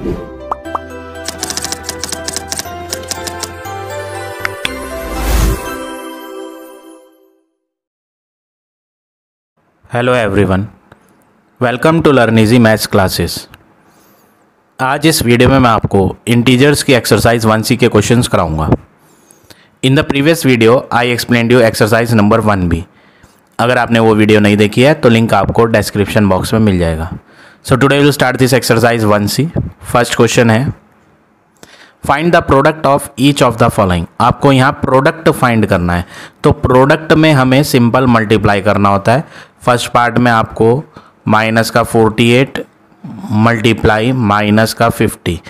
Hello everyone welcome to learn easy maths classes आज इस video में मैं आपको इंटीजर्स की एक्सरसाइज वन सी के क्वेश्चंस कराऊंगा in the previous video I explain you exercise number one भी अगर आपने वो वीडियो नहीं देखी है तो लिंक आपको डिस्क्रिप्शन बॉक्स में मिल जाएगा so today will start this exercise one C first question है find the product of each of the following आपको यहाँ प्रोडक्ट फाइंड करना है तो प्रोडक्ट में हमें सिंपल मल्टीप्लाई करना होता है फर्स्ट पार्ट में आपको माइनस का फोर्टी एट मल्टीप्लाई माइनस का फिफ्टी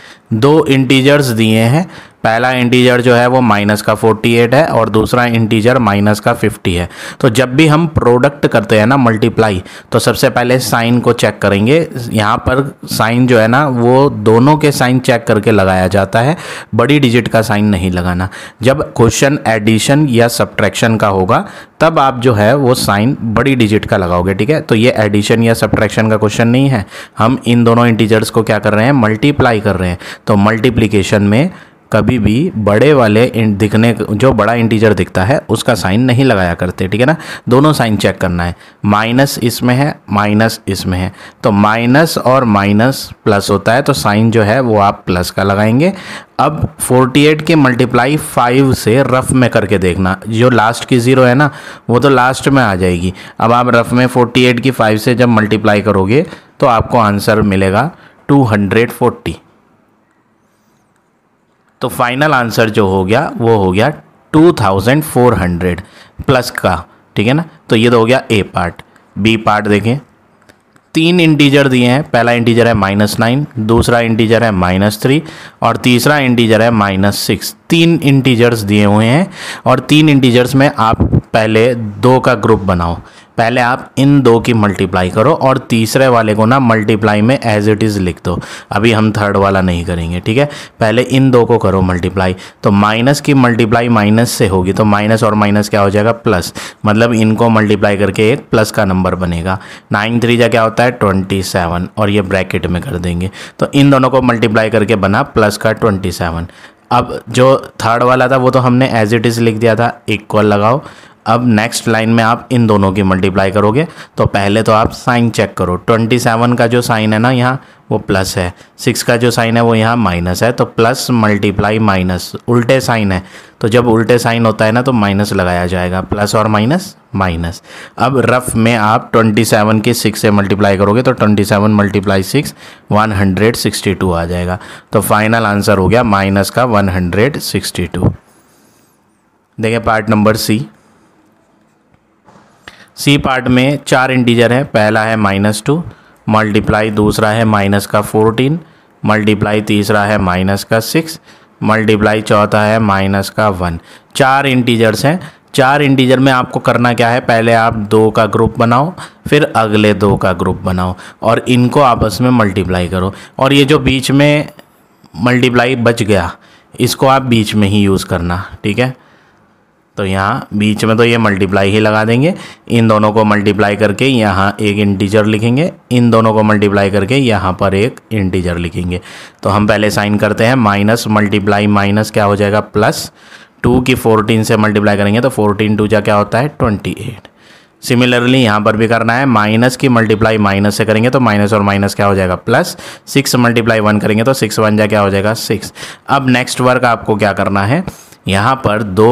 दो इंटीजर्स दिए हैं पहला इंटीजर जो है वो माइनस का 48 है और दूसरा इंटीजर माइनस का 50 है तो जब भी हम प्रोडक्ट करते हैं ना मल्टीप्लाई तो सबसे पहले साइन को चेक करेंगे यहाँ पर साइन जो है ना वो दोनों के साइन चेक करके लगाया जाता है बड़ी डिजिट का साइन नहीं लगाना जब क्वेश्चन एडिशन या सब्ट्रैक्शन का होगा तब आप जो है वो साइन बड़ी डिजिट का लगाओगे ठीक है तो ये एडिशन या सब्ट्रैक्शन का क्वेश्चन नहीं है हम इन दोनों इंटीजर्स को क्या कर रहे हैं मल्टीप्लाई कर रहे हैं तो मल्टीप्लीकेशन में कभी भी बड़े वाले दिखने जो बड़ा इंटीजर दिखता है उसका साइन नहीं लगाया करते ठीक है ना दोनों साइन चेक करना है माइनस इसमें है माइनस इसमें है तो माइनस और माइनस प्लस होता है तो साइन जो है वो आप प्लस का लगाएंगे अब 48 के मल्टीप्लाई 5 से रफ में करके देखना जो लास्ट की ज़ीरो है ना वो तो लास्ट में आ जाएगी अब आप रफ में 48 की 5 से जब मल्टीप्लाई करोगे तो आपको आंसर मिलेगा 240 तो फाइनल आंसर जो हो गया वो हो गया two thousand four hundred plus का ठीक है ना तो ये तो हो गया ए पार्ट बी पार्ट देखें तीन इंटीजर दिए हैं पहला इंटीजर है माइनस नाइन दूसरा इंटीजर है माइनस थ्री और तीसरा इंटीजर है माइनस सिक्स तीन इंटीजर्स दिए हुए हैं और तीन इंटीजर्स में आप पहले दो का ग्रुप बनाओ पहले आप इन दो की मल्टीप्लाई करो और तीसरे वाले को ना मल्टीप्लाई में एज इट इज़ लिख दो अभी हम थर्ड वाला नहीं करेंगे ठीक है पहले इन दो को करो मल्टीप्लाई तो माइनस की मल्टीप्लाई माइनस से होगी तो माइनस और माइनस क्या हो जाएगा प्लस मतलब इनको मल्टीप्लाई करके एक प्लस का नंबर बनेगा नाइन थ्री जा क्या होता है ट्वेंटी सेवन और ये ब्रैकेट में कर देंगे तो इन दोनों को मल्टीप्लाई करके बना प्लस का ट्वेंटी सेवन अब जो थर्ड वाला था वो तो हमने एज इट इज़ लिख दिया था इक्वल लगाओ अब नेक्स्ट लाइन में आप इन दोनों की मल्टीप्लाई करोगे तो पहले तो आप साइन चेक करो ट्वेंटी सेवन का जो साइन है ना यहाँ वो प्लस है सिक्स का जो साइन है वो यहाँ माइनस है तो प्लस मल्टीप्लाई माइनस उल्टे साइन है तो जब उल्टे साइन होता है ना तो माइनस लगाया जाएगा प्लस और माइनस माइनस अब रफ में आप ट्वेंटी सेवन के सिक्स से मल्टीप्लाई करोगे तो twenty seven multiply six one hundred sixty two आ जाएगा तो फाइनल आंसर हो गया माइनस का वन हंड्रेड सिक्सटी टू देखिए part number C C part में चार इंटीजर हैं पहला है माइनस टू मल्टीप्लाई दूसरा है माइनस का फोरटीन मल्टीप्लाई तीसरा है माइनस का सिक्स मल्टीप्लाई चौथा है माइनस का वन चार इंटीजर्स हैं चार इंटीजर में आपको करना क्या है पहले आप दो का ग्रुप बनाओ फिर अगले दो का ग्रुप बनाओ और इनको आपस में मल्टीप्लाई करो और ये जो बीच में मल्टीप्लाई बच गया इसको आप बीच में ही यूज़ करना ठीक है तो यहाँ बीच में तो ये मल्टीप्लाई ही लगा देंगे इन दोनों को मल्टीप्लाई करके यहाँ एक इंटीजर लिखेंगे इन दोनों को मल्टीप्लाई करके यहाँ पर एक इंटीजर लिखेंगे तो हम पहले साइन करते हैं माइनस मल्टीप्लाई माइनस क्या हो जाएगा प्लस टू की फोर्टीन से मल्टीप्लाई करेंगे तो फोर्टीन टू जा क्या होता है ट्वेंटी एट सिमिलरली यहाँ पर भी करना है माइनस की मल्टीप्लाई माइनस से करेंगे तो माइनस और माइनस क्या हो जाएगा प्लस सिक्स मल्टीप्लाई वन करेंगे तो सिक्स वन जा क्या हो जाएगा सिक्स अब नेक्स्ट वर्क आपको क्या करना है यहाँ पर दो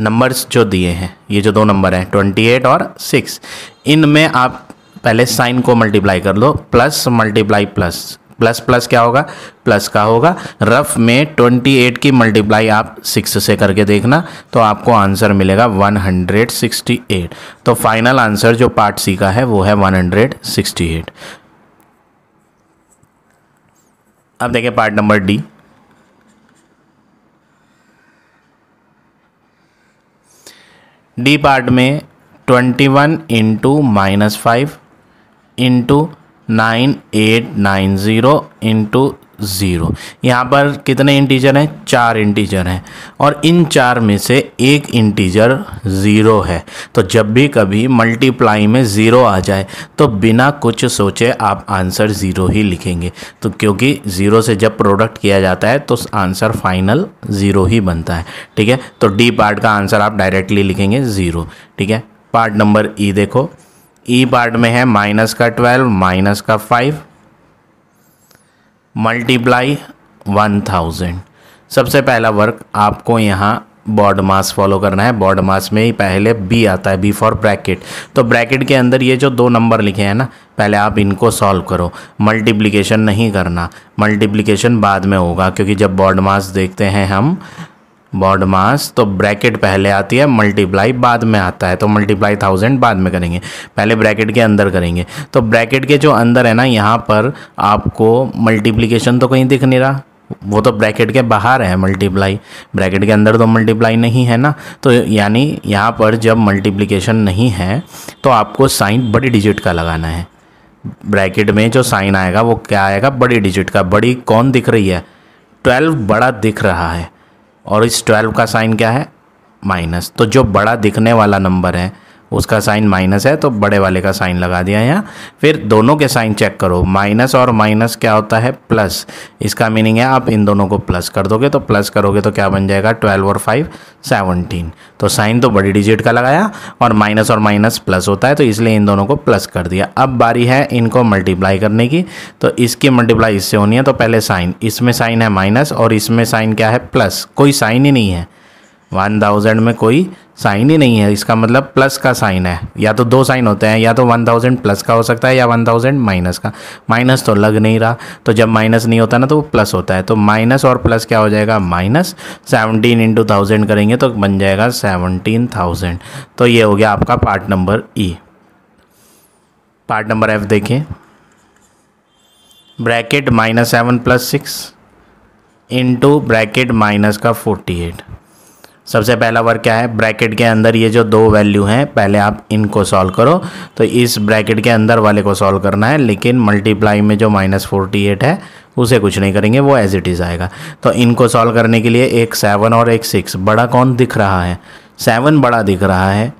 नंबर्स जो दिए हैं ये जो दो नंबर हैं ट्वेंटी एट और सिक्स इनमें आप पहले साइन को मल्टीप्लाई कर लो plus multiply plus plus plus क्या होगा प्लस का होगा रफ में ट्वेंटी एट की मल्टीप्लाई आप सिक्स से करके देखना तो आपको आंसर मिलेगा वन हंड्रेड सिक्सटी एट तो फाइनल आंसर जो पार्ट सी का है वो है वन हंड्रेड सिक्सटी एट अब देखें part number D D part में twenty one into minus five into nine eight nine zero into zero यहाँ पर कितने इंटीजर हैं चार इंटीजर हैं और इन चार में से एक इंटीजर ज़ीरो है तो जब भी कभी मल्टीप्लाई में ज़ीरो आ जाए तो बिना कुछ सोचे आप आंसर ज़ीरो ही लिखेंगे तो क्योंकि ज़ीरो से जब प्रोडक्ट किया जाता है तो आंसर फाइनल ज़ीरो ही बनता है ठीक है तो डी पार्ट का आंसर आप डायरेक्टली लिखेंगे ज़ीरो ठीक है पार्ट नंबर ई देखो ई e पार्ट में है माइनस का ट्वेल्व माइनस का फाइव मल्टीप्लाई वन थाउजेंड सबसे पहला वर्क आपको यहाँ बॉड मास फॉलो करना है बॉड मास में ही पहले बी आता है बी फॉर ब्रैकेट तो ब्रैकेट के अंदर ये जो दो नंबर लिखे हैं ना पहले आप इनको सॉल्व करो मल्टीप्लिकेशन नहीं करना मल्टीप्लिकेशन बाद में होगा क्योंकि जब बॉड मास देखते हैं हम बॉड मास तो ब्रैकेट पहले आती है मल्टीप्लाई बाद में आता है तो मल्टीप्लाई थाउजेंड बाद में करेंगे पहले ब्रैकेट के अंदर करेंगे तो ब्रैकेट के जो अंदर है ना यहाँ पर आपको मल्टीप्लीकेशन तो कहीं दिख नहीं रहा वो तो ब्रैकेट के बाहर है मल्टीप्लाई ब्रैकेट के अंदर तो मल्टीप्लाई नहीं है ना तो यानी यहाँ पर जब मल्टीप्लिकेशन नहीं है तो आपको साइन बड़ी डिजिट का लगाना है ब्रैकेट में जो साइन आएगा वो क्या आएगा बड़ी डिजिट का बड़ी कौन दिख रही है ट्वेल्व बड़ा दिख रहा है और इस ट्वेल्व का साइन क्या है माइनस तो जो बड़ा दिखने वाला नंबर है उसका साइन माइनस है तो बड़े वाले का साइन लगा दिया यहाँ फिर दोनों के साइन चेक करो माइनस और माइनस क्या होता है प्लस इसका मीनिंग है आप इन दोनों को प्लस कर दोगे तो प्लस करोगे तो क्या बन जाएगा ट्वेल्व और फाइव सेवनटीन तो साइन तो बड़ी डिजिट का लगाया और माइनस और माइनस प्लस होता है तो इसलिए इन दोनों को प्लस कर दिया अब बारी है इनको मल्टीप्लाई करने की तो इसकी मल्टीप्लाई इससे होनी है तो पहले साइन इसमें साइन है माइनस और इसमें साइन क्या है प्लस कोई साइन ही नहीं है वन थाउजेंड में कोई साइन ही नहीं है इसका मतलब प्लस का साइन है या तो दो साइन होते हैं या तो वन थाउजेंड प्लस का हो सकता है या वन थाउजेंड माइनस का माइनस तो लग नहीं रहा तो जब माइनस नहीं होता ना तो वो प्लस होता है तो माइनस और प्लस क्या हो जाएगा माइनस सेवनटीन इंटू थाउजेंड करेंगे तो बन जाएगा सेवनटीन थाउजेंड तो ये हो गया आपका part number E part number F देखें bracket minus seven plus six into bracket minus का फोर्टी एट सबसे पहला वर्क क्या है ब्रैकेट के अंदर ये जो दो वैल्यू हैं पहले आप इनको सॉल्व करो तो इस ब्रैकेट के अंदर वाले को सॉल्व करना है लेकिन मल्टीप्लाई में जो माइनस फोर्टी एट है उसे कुछ नहीं करेंगे वो एज इट इज़ आएगा तो इनको सॉल्व करने के लिए एक सेवन और एक सिक्स बड़ा कौन दिख रहा है सेवन बड़ा दिख रहा है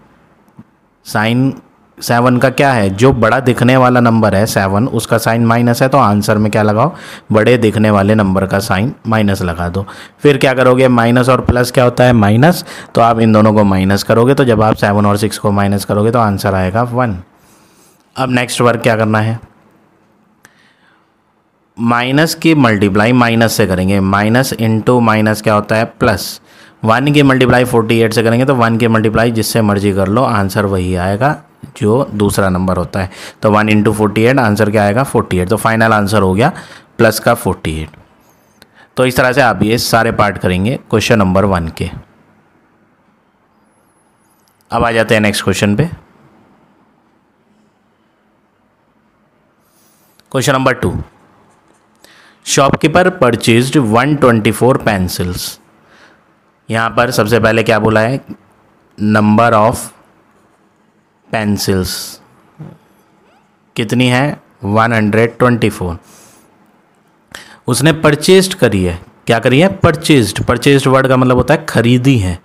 साइन सेवन का क्या है जो बड़ा दिखने वाला नंबर है सेवन उसका साइन माइनस है तो आंसर में क्या लगाओ बड़े दिखने वाले नंबर का साइन माइनस लगा दो फिर क्या करोगे माइनस और प्लस क्या होता है माइनस तो आप इन दोनों को माइनस करोगे तो जब आप सेवन और सिक्स को माइनस करोगे तो आंसर आएगा वन अब नेक्स्ट वर्क क्या करना है माइनस की मल्टीप्लाई माइनस से करेंगे माइनस इंटू माइनस क्या होता है प्लस वन की मल्टीप्लाई फोर्टी एट से करेंगे तो वन की मल्टीप्लाई जिससे मर्जी कर लो आंसर वही आएगा जो दूसरा नंबर होता है तो one into forty eight answer क्या आएगा फोर्टी एट तो फाइनल आंसर हो गया प्लस का फोर्टी एट तो इस तरह से आप ये सारे पार्ट करेंगे क्वेश्चन नंबर वन के अब आ जाते हैं नेक्स्ट क्वेश्चन पे question number two shopkeeper purchase one twenty four pencils यहाँ पर सबसे पहले क्या बोला है नंबर ऑफ पेंसिल्स कितनी है 124 उसने परचेस्ड करी है क्या करी है परचेस्ड परचेस्ड वर्ड का मतलब होता है खरीदी है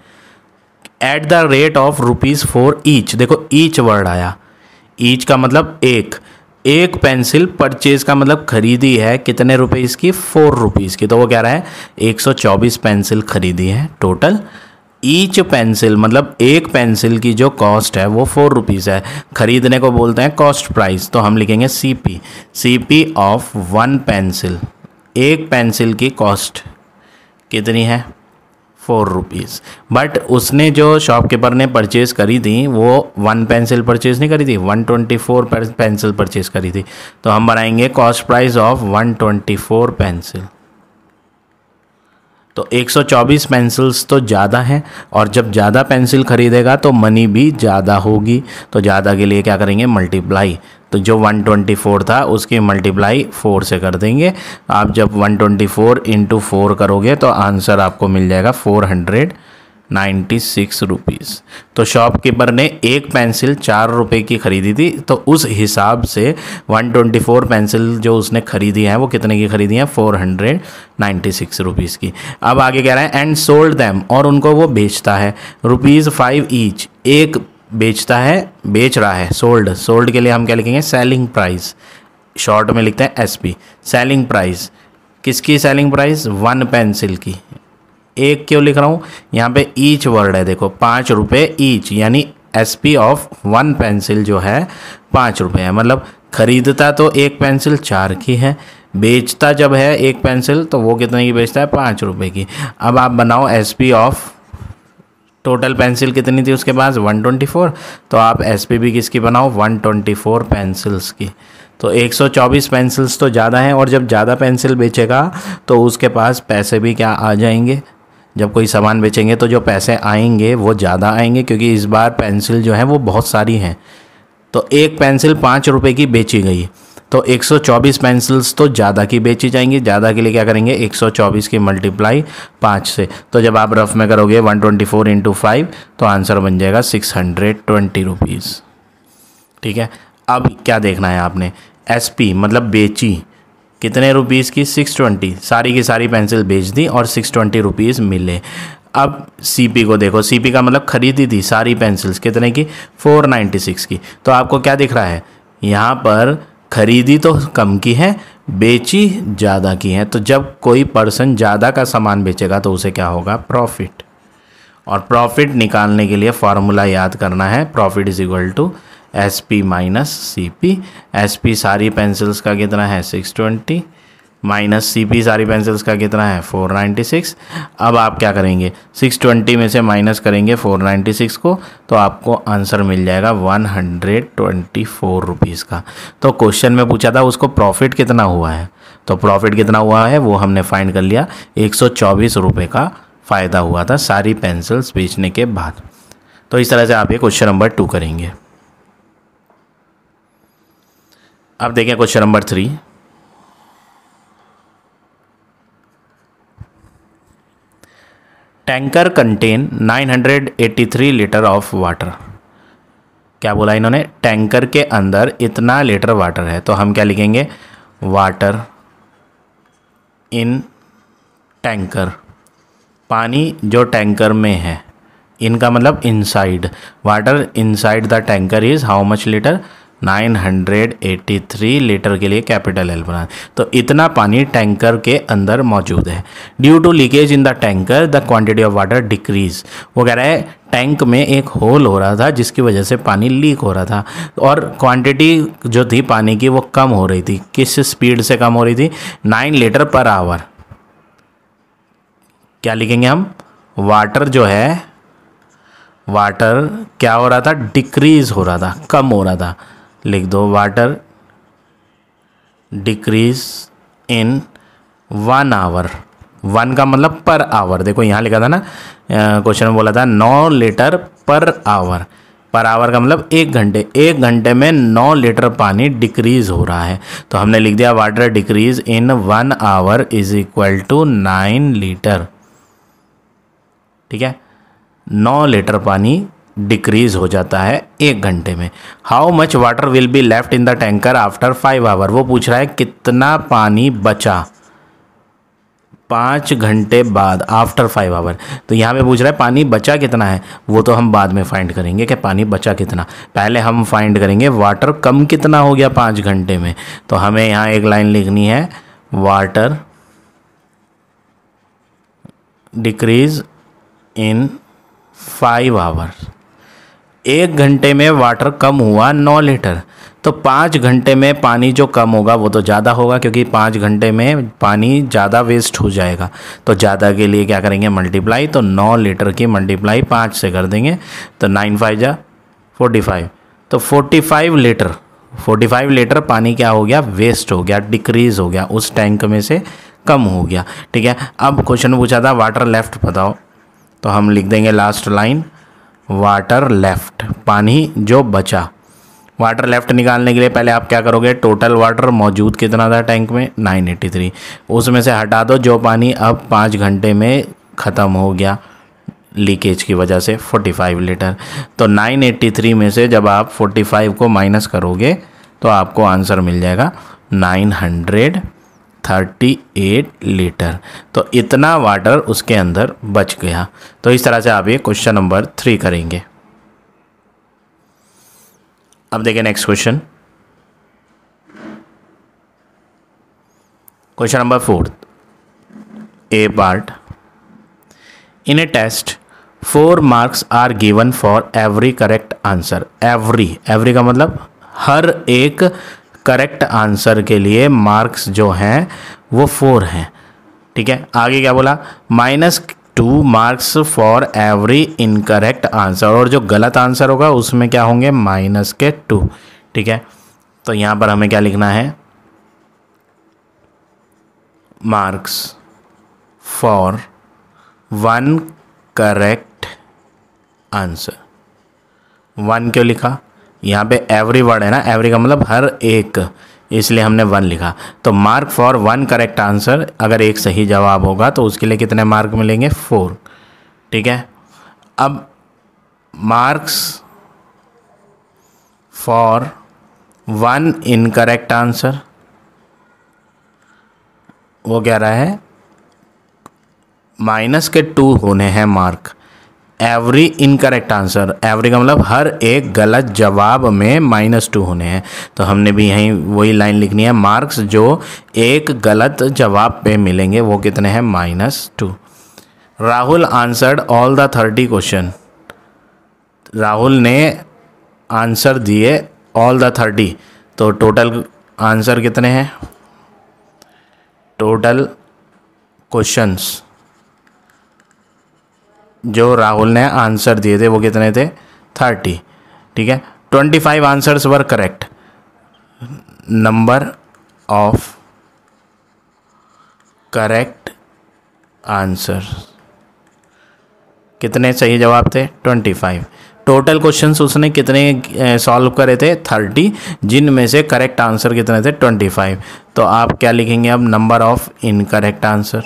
at the rate of rupees four each देखो ईच वर्ड आया ईच का मतलब एक एक पेंसिल परचेज का मतलब खरीदी है कितने रुपए इसकी फोर रुपीज़ की तो वो कह रहा है 124 पेंसिल खरीदी है टोटल ईच पेंसिल मतलब एक पेंसिल की जो कॉस्ट है वो फोर रुपीज़ है ख़रीदने को बोलते हैं कॉस्ट प्राइस तो हम लिखेंगे C P C P of one pencil एक पेंसिल की कॉस्ट कितनी है फोर रुपीज़ बट उसने जो शॉपकीपर ने परचेज़ करी थी वो वन पेंसिल परचेज़ नहीं करी थी one twenty four pencil purchase करी थी तो हम बनाएंगे cost price of one twenty four pencil तो 124 पेंसिल्स तो ज़्यादा हैं और जब ज़्यादा पेंसिल ख़रीदेगा तो मनी भी ज़्यादा होगी तो ज़्यादा के लिए क्या करेंगे मल्टीप्लाई तो जो 124 था उसकी मल्टीप्लाई 4 से कर देंगे आप जब 124 इंटू फोर करोगे तो आंसर आपको मिल जाएगा 400 नाइन्टी सिक्स रुपीज़ तो शॉपकीपर ने एक पेंसिल चार रुपये की ख़रीदी थी तो उस हिसाब से वन ट्वेंटी फोर पेंसिल जो उसने ख़रीदी है वो कितने की ख़रीदी है four hundred ninety six rupees की अब आगे कह रहे हैं एंड सोल्ड दैम और उनको वो बेचता है रुपीज़ फाइव ईच एक बेचता है बेच रहा है सोल्ड सोल्ड के लिए हम क्या लिखेंगे सेलिंग प्राइस शॉर्ट में लिखते हैं एस पी सेलिंग प्राइस किसकी सेलिंग प्राइस वन पेंसिल की एक क्यों लिख रहा हूँ यहाँ पे ईच वर्ड है देखो पाँच रुपये ईच यानी S P of one pencil जो है पाँच रुपये है मतलब खरीदता तो एक पेंसिल चार की है बेचता जब है एक पेंसिल तो वो कितने की बेचता है पाँच रुपये की अब आप बनाओ S P of total pencil कितनी थी उसके पास वन ट्वेंटी फोर तो आप एस पी भी किसकी बनाओ वन ट्वेंटी फोर पेंसिल्स की तो 124 पेंसिल्स तो ज़्यादा हैं और जब ज़्यादा पेंसिल बेचेगा तो उसके पास पैसे भी क्या आ जाएंगे जब कोई सामान बेचेंगे तो जो पैसे आएंगे वो ज़्यादा आएंगे क्योंकि इस बार पेंसिल जो है वो बहुत सारी हैं तो एक पेंसिल पाँच रुपये की बेची गई तो 124 पेंसिल्स तो ज़्यादा की बेची जाएंगी ज़्यादा के लिए क्या करेंगे 124 की मल्टीप्लाई पाँच से तो जब आप रफ में करोगे 124 ट्वेंटी फोर इंटू फाइव तो आंसर बन जाएगा सिक्स हंड्रेड ट्वेंटी रुपीज़ ठीक है अब क्या देखना है आपने एस पी मतलब बेची कितने रुपीज़ की सिक्स ट्वेंटी सारी की सारी पेंसिल बेच दी और सिक्स ट्वेंटी रुपीज़ मिले अब सीपी को देखो सीपी का मतलब खरीदी थी सारी पेंसिल्स कितने की फोर नाइन्टी सिक्स की तो आपको क्या दिख रहा है यहाँ पर खरीदी तो कम की है बेची ज़्यादा की है तो जब कोई पर्सन ज़्यादा का सामान बेचेगा तो उसे क्या होगा प्रॉफिट और प्रॉफिट निकालने के लिए फार्मूला याद करना है profit is equal to S P minus C P S P सारी पेंसिल्स का कितना है six twenty minus C P सारी पेंसिल्स का कितना है फोर नाइन्टी सिक्स अब आप क्या करेंगे सिक्स ट्वेंटी में से माइनस करेंगे फोर नाइन्टी सिक्स को तो आपको आंसर मिल जाएगा one hundred twenty four rupees का तो क्वेश्चन में पूछा था उसको प्रॉफिट कितना हुआ है तो प्रॉफिट कितना हुआ है वो हमने फाइंड कर लिया एक सौ चौबीस रुपये का फ़ायदा हुआ था सारी पेंसिल्स बेचने के बाद तो इस तरह से आप ये क्वेश्चन नंबर टू करेंगे अब देखें question number three tanker contain 983 litre of water क्या बोला इन्होंने टैंकर के अंदर इतना लीटर वाटर है तो हम क्या लिखेंगे वाटर इन टैंकर पानी जो टैंकर में है इनका मतलब inside water inside the tanker is how much litre 983 litre के लिए कैपिटल एल बना तो इतना पानी टैंकर के अंदर मौजूद है due to leakage in the tanker the quantity of water decrease वो कह रहा है टैंक में एक होल हो रहा था जिसकी वजह से पानी लीक हो रहा था और क्वांटिटी जो थी पानी की वो कम हो रही थी किस स्पीड से कम हो रही थी नाइन लीटर पर आवर क्या लिखेंगे हम वाटर जो है वाटर क्या हो रहा था डिक्रीज हो रहा था कम हो रहा था लिख दो water decrease in one hour one का मतलब पर आवर देखो यहाँ लिखा था ना क्वेश्चन में बोला था नौ litre per hour per hour का मतलब एक घंटे एक घंटे में नौ लीटर पानी डिक्रीज हो रहा है तो हमने लिख दिया water decrease in one hour is equal to nine litre ठीक है नौ लीटर पानी डिक्रीज हो जाता है एक घंटे में how much water will be left in the tanker after five hour वो पूछ रहा है कितना पानी बचा पाँच घंटे बाद आफ्टर फाइव आवर तो यहाँ पे पूछ रहा है पानी बचा कितना है वो तो हम बाद में फाइंड करेंगे कि पानी बचा कितना पहले हम फाइंड करेंगे वाटर कम कितना हो गया पाँच घंटे में तो हमें यहाँ एक लाइन लिखनी है water decrease in five hours एक घंटे में वाटर कम हुआ नौ लीटर तो पाँच घंटे में पानी जो कम होगा वो तो ज़्यादा होगा क्योंकि पाँच घंटे में पानी ज़्यादा वेस्ट हो जाएगा तो ज़्यादा के लिए क्या करेंगे मल्टीप्लाई तो नौ लीटर की मल्टीप्लाई पाँच से कर देंगे तो नाइन फाइव जा फोर्टी फाइव तो forty five litre forty five litre पानी क्या हो गया वेस्ट हो गया डिक्रीज़ हो गया उस टैंक में से कम हो गया ठीक है अब क्वेश्चन पूछा था वाटर लेफ्ट बताओ तो हम लिख देंगे लास्ट लाइन वाटर लेफ्ट पानी जो बचा वाटर लेफ्ट निकालने के लिए पहले आप क्या करोगे टोटल वाटर मौजूद कितना था टैंक में 983 उसमें से हटा दो जो पानी अब पाँच घंटे में ख़त्म हो गया लीकेज की वजह से 45 लीटर तो 983 में से जब आप 45 को माइनस करोगे तो आपको आंसर मिल जाएगा हंड्रेड थर्टी एट लीटर तो इतना वाटर उसके अंदर बच गया तो इस तरह से आप ये क्वेश्चन नंबर थ्री करेंगे अब देखें next question question number fourth A part in a test four marks are given for every correct answer every every का मतलब हर एक करेक्ट आंसर के लिए मार्क्स जो हैं वो फोर हैं ठीक है आगे क्या बोला minus two marks for every incorrect answer और जो गलत आंसर होगा उसमें क्या होंगे माइनस के टू ठीक है तो यहाँ पर हमें क्या लिखना है marks for one correct answer one क्यों लिखा यहाँ पे एवरी वर्ड है ना एवरी का मतलब हर एक इसलिए हमने वन लिखा तो mark for one correct answer अगर एक सही जवाब होगा तो उसके लिए कितने मार्क मिलेंगे फोर ठीक है अब marks for one incorrect answer वो कह रहा है माइनस के टू होने हैं mark every incorrect answer every का मतलब हर एक गलत जवाब में माइनस टू होने हैं तो हमने भी यहीं वही लाइन लिखनी है मार्क्स जो एक गलत जवाब पे मिलेंगे वो कितने हैं minus two Rahul answered all the thirty question Rahul ने आंसर दिए ऑल द थर्टी तो टोटल आंसर कितने हैं टोटल क्वेश्चंस जो राहुल ने आंसर दिए थे वो कितने थे थर्टी ठीक है twenty five answers were correct number of correct answer कितने सही जवाब थे ट्वेंटी फाइव टोटल क्वेश्चन उसने कितने सॉल्व करे थे थर्टी जिनमें से करेक्ट आंसर कितने थे ट्वेंटी फाइव तो आप क्या लिखेंगे अब नंबर ऑफ इनकरेक्ट आंसर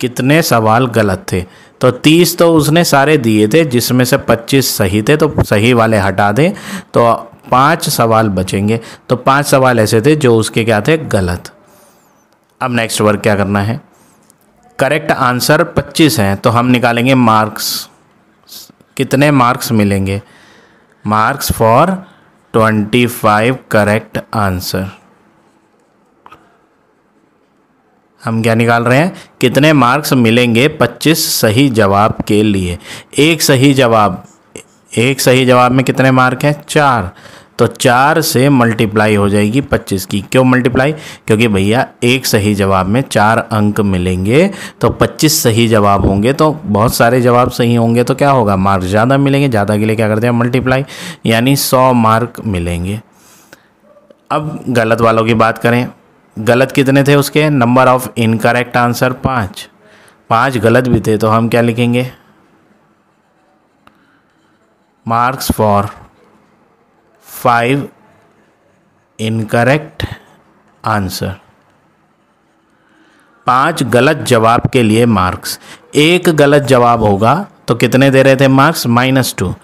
कितने सवाल गलत थे तो तीस तो उसने सारे दिए थे जिसमें से पच्चीस सही थे तो सही वाले हटा दें तो पांच सवाल बचेंगे तो पांच सवाल ऐसे थे जो उसके क्या थे गलत अब नेक्स्ट वर्क क्या करना है करेक्ट आंसर 25 हैं तो हम निकालेंगे मार्क्स कितने मार्क्स मिलेंगे मार्क्स फॉर 25 करेक्ट आंसर हम क्या निकाल रहे हैं कितने मार्क्स मिलेंगे 25 सही जवाब के लिए एक सही जवाब एक सही जवाब में कितने मार्क हैं चार तो चार से मल्टीप्लाई हो जाएगी पच्चीस की क्यों मल्टीप्लाई क्योंकि भैया एक सही जवाब में चार अंक मिलेंगे तो पच्चीस सही जवाब होंगे तो बहुत सारे जवाब सही होंगे तो क्या होगा मार्क्स ज़्यादा मिलेंगे ज़्यादा के लिए क्या करते हैं मल्टीप्लाई यानी सौ मार्क मिलेंगे अब गलत वालों की बात करें गलत कितने थे उसके नंबर ऑफ इनकरेक्ट आंसर पाँच पाँच गलत भी थे तो हम क्या लिखेंगे marks for five incorrect answer पांच गलत जवाब के लिए मार्क्स एक गलत जवाब होगा तो कितने दे रहे थे मार्क्स माइनस टू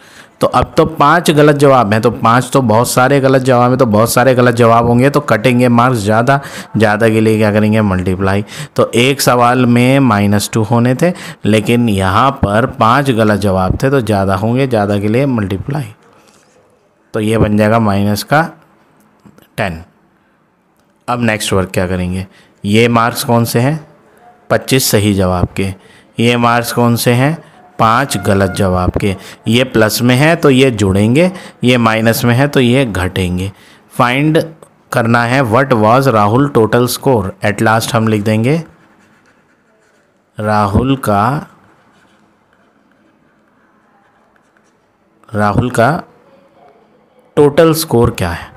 तो अब तो पांच गलत जवाब हैं तो पांच तो बहुत सारे गलत जवाब हैं तो बहुत सारे गलत जवाब होंगे तो कटेंगे मार्क्स ज़्यादा ज़्यादा के लिए क्या करेंगे मल्टीप्लाई तो एक सवाल में माइनस टू होने थे लेकिन यहाँ पर पाँच गलत जवाब थे तो ज़्यादा होंगे ज़्यादा के लिए मल्टीप्लाई तो ये बन जाएगा माइनस का टेन अब नेक्स्ट वर्क क्या करेंगे ये मार्क्स कौन से हैं पच्चीस सही जवाब के ये मार्क्स कौन से हैं पाँच गलत जवाब के ये प्लस में है तो ये जुड़ेंगे ये माइनस में है तो ये घटेंगे फाइंड करना है what was Rahul total score at last हम लिख देंगे राहुल का राहुल का टोटल स्कोर क्या है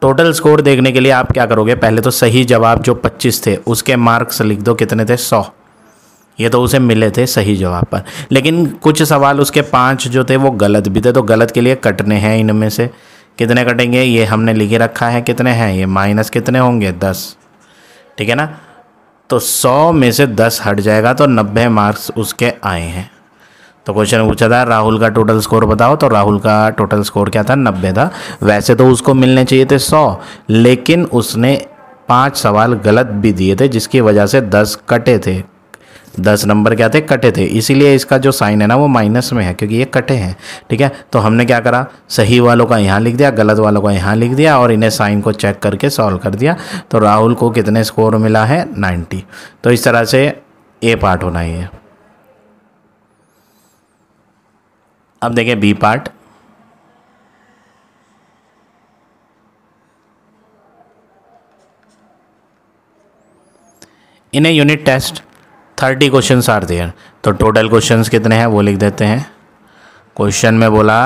टोटल स्कोर देखने के लिए आप क्या करोगे पहले तो सही जवाब जो 25 थे उसके मार्क्स लिख दो कितने थे 100 ये तो उसे मिले थे सही जवाब पर लेकिन कुछ सवाल उसके पांच जो थे वो गलत भी थे तो गलत के लिए कटने हैं इनमें से कितने कटेंगे ये हमने लिखे रखा है कितने हैं ये माइनस कितने होंगे दस ठीक है ना तो सौ में से दस हट जाएगा तो नब्बे मार्क्स उसके आए हैं तो क्वेश्चन पूछा था राहुल का टोटल स्कोर बताओ तो राहुल का टोटल स्कोर क्या था नब्बे था वैसे तो उसको मिलने चाहिए थे सौ लेकिन उसने पांच सवाल गलत भी दिए थे जिसकी वजह से दस कटे थे दस नंबर क्या थे कटे थे इसीलिए इसका जो साइन है ना वो माइनस में है क्योंकि ये कटे हैं ठीक है तो हमने क्या करा सही वालों का यहाँ लिख दिया गलत वालों का यहाँ लिख दिया और इन्हें साइन को चेक करके सॉल्व कर दिया तो राहुल को कितने स्कोर मिला है नाइन्टी तो इस तरह से ए पार्ट होना ही है अब देखें बी पार्ट इन्हें unit test thirty question are there तो टोटल क्वेश्चन कितने हैं वो लिख देते हैं क्वेश्चन में बोला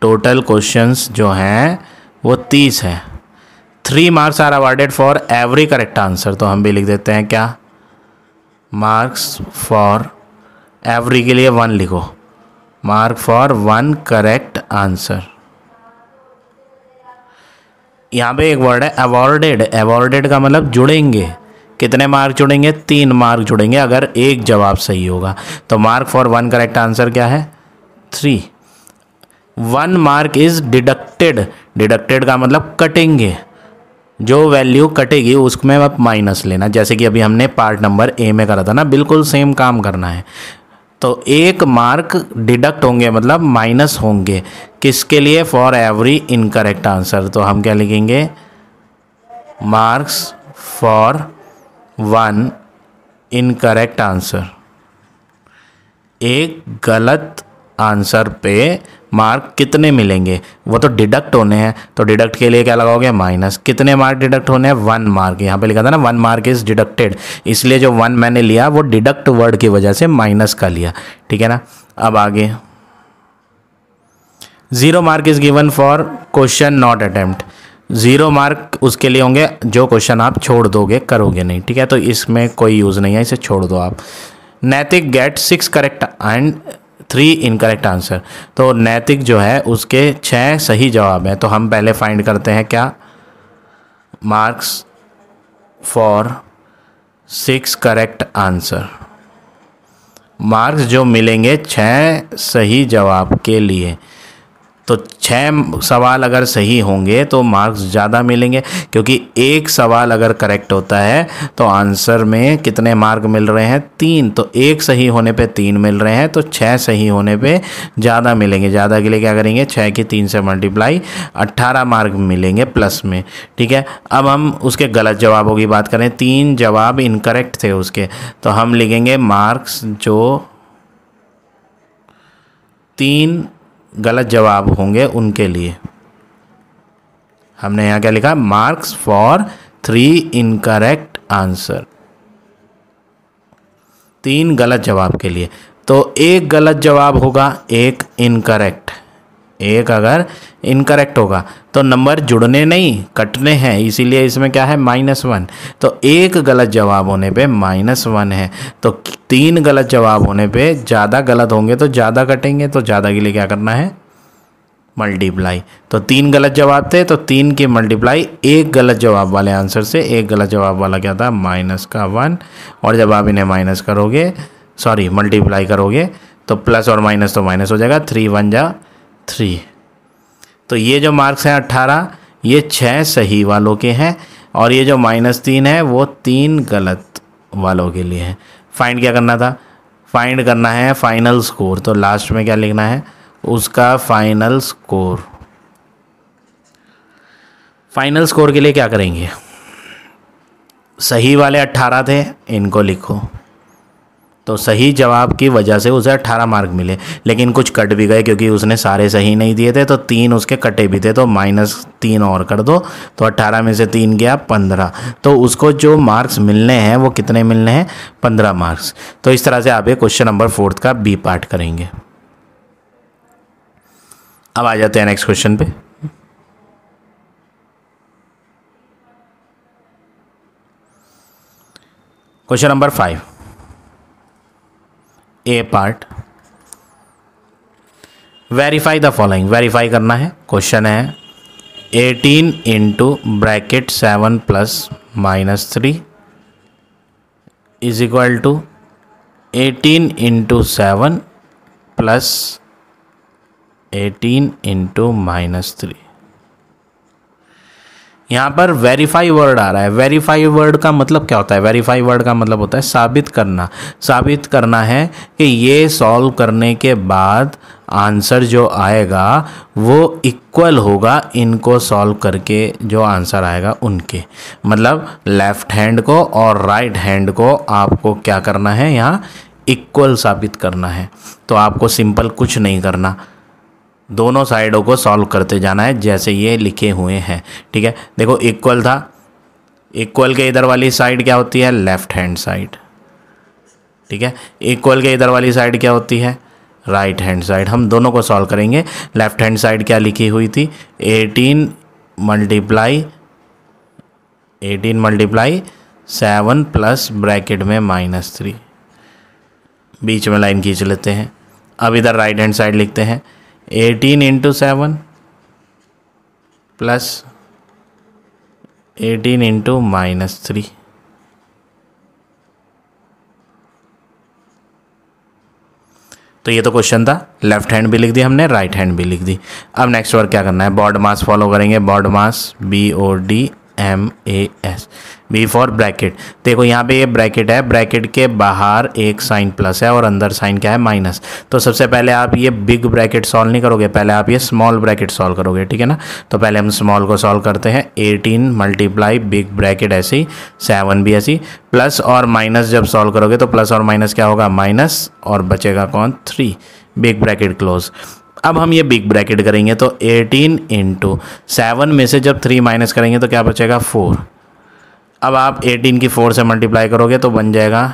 टोटल क्वेश्चन जो हैं वो तीस हैं three marks are awarded for every correct answer तो हम भी लिख देते हैं क्या मार्क्स फॉर एवरी के लिए वन लिखो mark for one correct answer यहाँ पे एक वर्ड है अवॉर्डेड अवॉर्डेड का मतलब जुड़ेंगे कितने मार्क जुड़ेंगे तीन मार्क जुड़ेंगे अगर एक जवाब सही होगा तो mark for one correct answer क्या है three one mark is deducted deducted का मतलब कटेंगे जो वैल्यू कटेगी उसमें आप माइनस लेना जैसे कि अभी हमने पार्ट नंबर ए में करा था ना बिल्कुल सेम काम करना है तो एक मार्क डिडक्ट होंगे मतलब माइनस होंगे किसके लिए फॉर एवरी इनकरेक्ट आंसर तो हम क्या लिखेंगे marks for one incorrect answer एक गलत आंसर पे मार्क कितने मिलेंगे वो तो डिडक्ट होने हैं तो डिडक्ट के लिए क्या लगाओगे माइनस कितने मार्क डिडक्ट होने हैं वन मार्क यहाँ पे लिखा था ना वन मार्क इज़ डिडक्टेड इसलिए जो वन मैंने लिया वो डिडक्ट वर्ड की वजह से माइनस का लिया ठीक है ना अब आगे zero mark is given for question not attempt zero mark उसके लिए होंगे जो क्वेश्चन आप छोड़ दोगे करोगे नहीं ठीक है तो इसमें कोई यूज़ नहीं है इसे छोड़ दो आप Naitik get six correct and three incorrect answer तो नैतिक जो है उसके छः सही जवाब हैं तो हम पहले फाइंड करते हैं क्या marks for six correct answer marks जो मिलेंगे छः सही जवाब के लिए तो छः सवाल अगर सही होंगे तो मार्क्स ज़्यादा मिलेंगे क्योंकि एक सवाल अगर करेक्ट होता है तो आंसर में कितने मार्क मिल रहे हैं तीन तो एक सही होने पे तीन मिल रहे हैं तो छः सही होने पे ज़्यादा मिलेंगे ज़्यादा के लिए क्या करेंगे छः की तीन से मल्टीप्लाई अट्ठारह मार्क मिलेंगे प्लस में ठीक है अब हम उसके गलत जवाबों की बात करें तीन जवाब इनकरेक्ट थे उसके तो हम लिखेंगे मार्क्स जो तीन गलत जवाब होंगे उनके लिए हमने यहाँ क्या लिखा marks for three incorrect answer तीन गलत जवाब के लिए तो एक गलत जवाब होगा एक इनकरेक्ट एक अगर इनकरेक्ट होगा तो नंबर जुड़ने नहीं कटने हैं इसीलिए इसमें क्या है माइनस वन तो एक गलत जवाब होने पे माइनस वन है तो तीन गलत जवाब होने पे ज़्यादा गलत होंगे तो ज़्यादा कटेंगे तो ज़्यादा के लिए क्या करना है मल्टीप्लाई तो तीन गलत जवाब थे तो तीन की मल्टीप्लाई एक गलत जवाब वाले आंसर से एक गलत जवाब वाला क्या था माइनस का वन और जब आप इन्हें माइनस करोगे सॉरी मल्टीप्लाई करोगे तो प्लस और माइनस तो माइनस हो जाएगा थ्री वन जा थ्री तो ये जो मार्क्स हैं अट्ठारह ये छः सही वालों के हैं और ये जो माइनस तीन है वो तीन गलत वालों के लिए हैं फाइंड क्या करना था फाइंड करना है फाइनल स्कोर तो लास्ट में क्या लिखना है उसका फाइनल स्कोर फाइनल स्कोर के लिए क्या करेंगे सही वाले अट्ठारह थे इनको लिखो तो सही जवाब की वजह से उसे अट्ठारह मार्क मिले लेकिन कुछ कट भी गए क्योंकि उसने सारे सही नहीं दिए थे तो तीन उसके कटे भी थे तो माइनस तीन और कर दो तो अट्ठारह में से तीन गया पंद्रह तो उसको जो मार्क्स मिलने हैं वो कितने मिलने हैं पंद्रह मार्क्स तो इस तरह से आप ये क्वेश्चन नंबर फोर्थ का बी पार्ट करेंगे अब आ जाते हैं नेक्स्ट क्वेश्चन पे question number five A part verify the following verify करना है क्वेश्चन है eighteen into bracket seven plus minus three is equal to eighteen into seven plus eighteen into minus three यहाँ पर वेरीफाई वर्ड आ रहा है verify word का मतलब क्या होता है वेरीफाई वर्ड का मतलब होता है साबित करना साबित करना है कि ये सॉल्व करने के बाद आंसर जो आएगा वो इक्वल होगा इनको सॉल्व करके जो आंसर आएगा उनके मतलब लेफ़्ट हैंड को और राइट हैंड को आपको क्या करना है यहाँ इक्वल साबित करना है तो आपको सिंपल कुछ नहीं करना दोनों साइडों को सॉल्व करते जाना है जैसे ये लिखे हुए हैं ठीक है देखो इक्वल था इक्वल के इधर वाली साइड क्या होती है लेफ़्ट हैंड साइड ठीक है इक्वल के इधर वाली साइड क्या होती है राइट हैंड साइड हम दोनों को सॉल्व करेंगे लेफ़्ट हैंड साइड क्या लिखी हुई थी eighteen multiply eighteen multiply seven plus bracket में माइनस थ्री बीच में लाइन खींच लेते हैं अब इधर राइट हैंड साइड लिखते हैं eighteen into seven plus eighteen into minus three तो ये तो क्वेश्चन था लेफ्ट हैंड भी लिख दी हमने राइट हैंड भी लिख दी अब नेक्स्ट वर्क क्या करना है बॉड मास फॉलो करेंगे BODMAS B O D M A S B for bracket देखो यहाँ पे ये ब्रैकेट है ब्रैकेट के बाहर एक साइन प्लस है और अंदर साइन क्या है माइनस तो सबसे पहले आप ये बिग ब्रैकेट सॉल्व नहीं करोगे पहले आप ये स्मॉल ब्रैकेट सॉल्व करोगे ठीक है ना तो पहले हम स्मॉल को सॉल्व करते हैं एटीन मल्टीप्लाई बिग ब्रैकेट ऐसे ही सेवन भी ऐसी प्लस और माइनस जब सॉल्व करोगे तो प्लस और माइनस क्या होगा माइनस और बचेगा कौन थ्री बिग ब्रैकेट क्लोज अब हम ये बिग ब्रैकेट करेंगे तो एटीन इंटू सेवन में से जब थ्री माइनस करेंगे तो क्या बचेगा फोर अब आप एटीन की फोर से मल्टीप्लाई करोगे तो बन जाएगा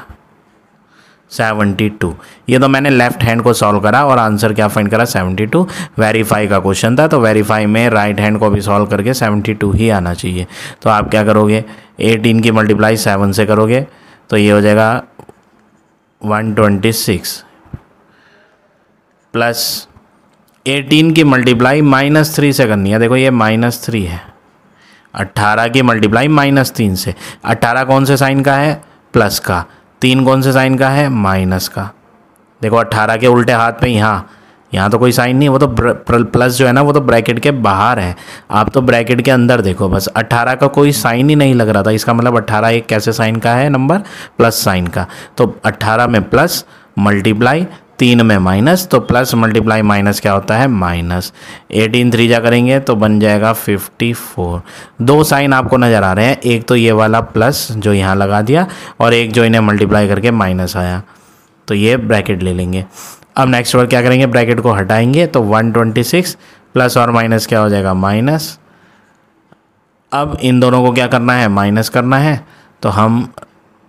72 टू ये तो मैंने लेफ्ट हैंड को सॉल्व करा और आंसर क्या फाइंड करा 72 टू वेरीफाई का क्वेश्चन था तो वेरीफाई में राइट right हैंड को भी सॉल्व करके सेवेंटी टू ही आना चाहिए तो आप क्या करोगे एटीन की मल्टीप्लाई सेवन से करोगे तो ये हो जाएगा one twenty six plus eighteen की मल्टीप्लाई माइनस थ्री से करनी है देखो ये माइनस थ्री है अट्ठारह की मल्टीप्लाई माइनस तीन से अट्ठारह कौन से साइन का है प्लस का तीन कौन से साइन का है माइनस का देखो अट्ठारह के उल्टे हाथ पे यहाँ यहाँ तो कोई साइन नहीं वो तो प्लस जो है ना वो तो ब्रैकेट के बाहर है आप तो ब्रैकेट के अंदर देखो बस 18 का कोई साइन ही नहीं लग रहा था इसका मतलब 18 एक कैसे साइन का है नंबर प्लस साइन का तो 18 में प्लस मल्टीप्लाई तीन में माइनस तो प्लस मल्टीप्लाई माइनस क्या होता है माइनस एटीन थ्री जा करेंगे तो बन जाएगा फिफ्टी फोर दो साइन आपको नज़र आ रहे हैं एक तो ये वाला प्लस जो यहाँ लगा दिया और एक जो इन्हें मल्टीप्लाई करके माइनस आया तो ये ब्रैकेट ले लेंगे अब नेक्स्ट वर्ड क्या करेंगे ब्रैकेट को हटाएंगे तो वन ट्वेंटी सिक्स प्लस और माइनस क्या हो जाएगा माइनस अब इन दोनों को क्या करना है माइनस करना है तो हम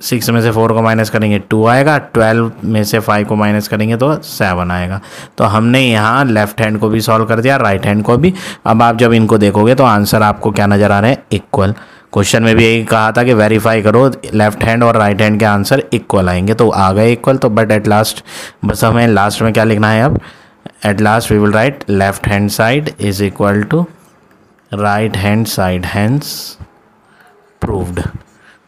सिक्स में से फोर को माइनस करेंगे टू आएगा ट्वेल्व में से फाइव को माइनस करेंगे तो सेवन आएगा तो हमने यहाँ लेफ्ट हैंड को भी सॉल्व कर दिया राइट हैंड को भी अब आप जब इनको देखोगे तो आंसर आपको क्या नज़र आ रहे हैं इक्वल क्वेश्चन में भी यही कहा था कि वेरीफाई करो लेफ्ट हैंड और राइट हैंड के आंसर इक्वल आएंगे तो आ गए इक्वल तो बट एट लास्ट बस हमें लास्ट में क्या लिखना है अब at last we will write left hand side is equal to right hand side hence proved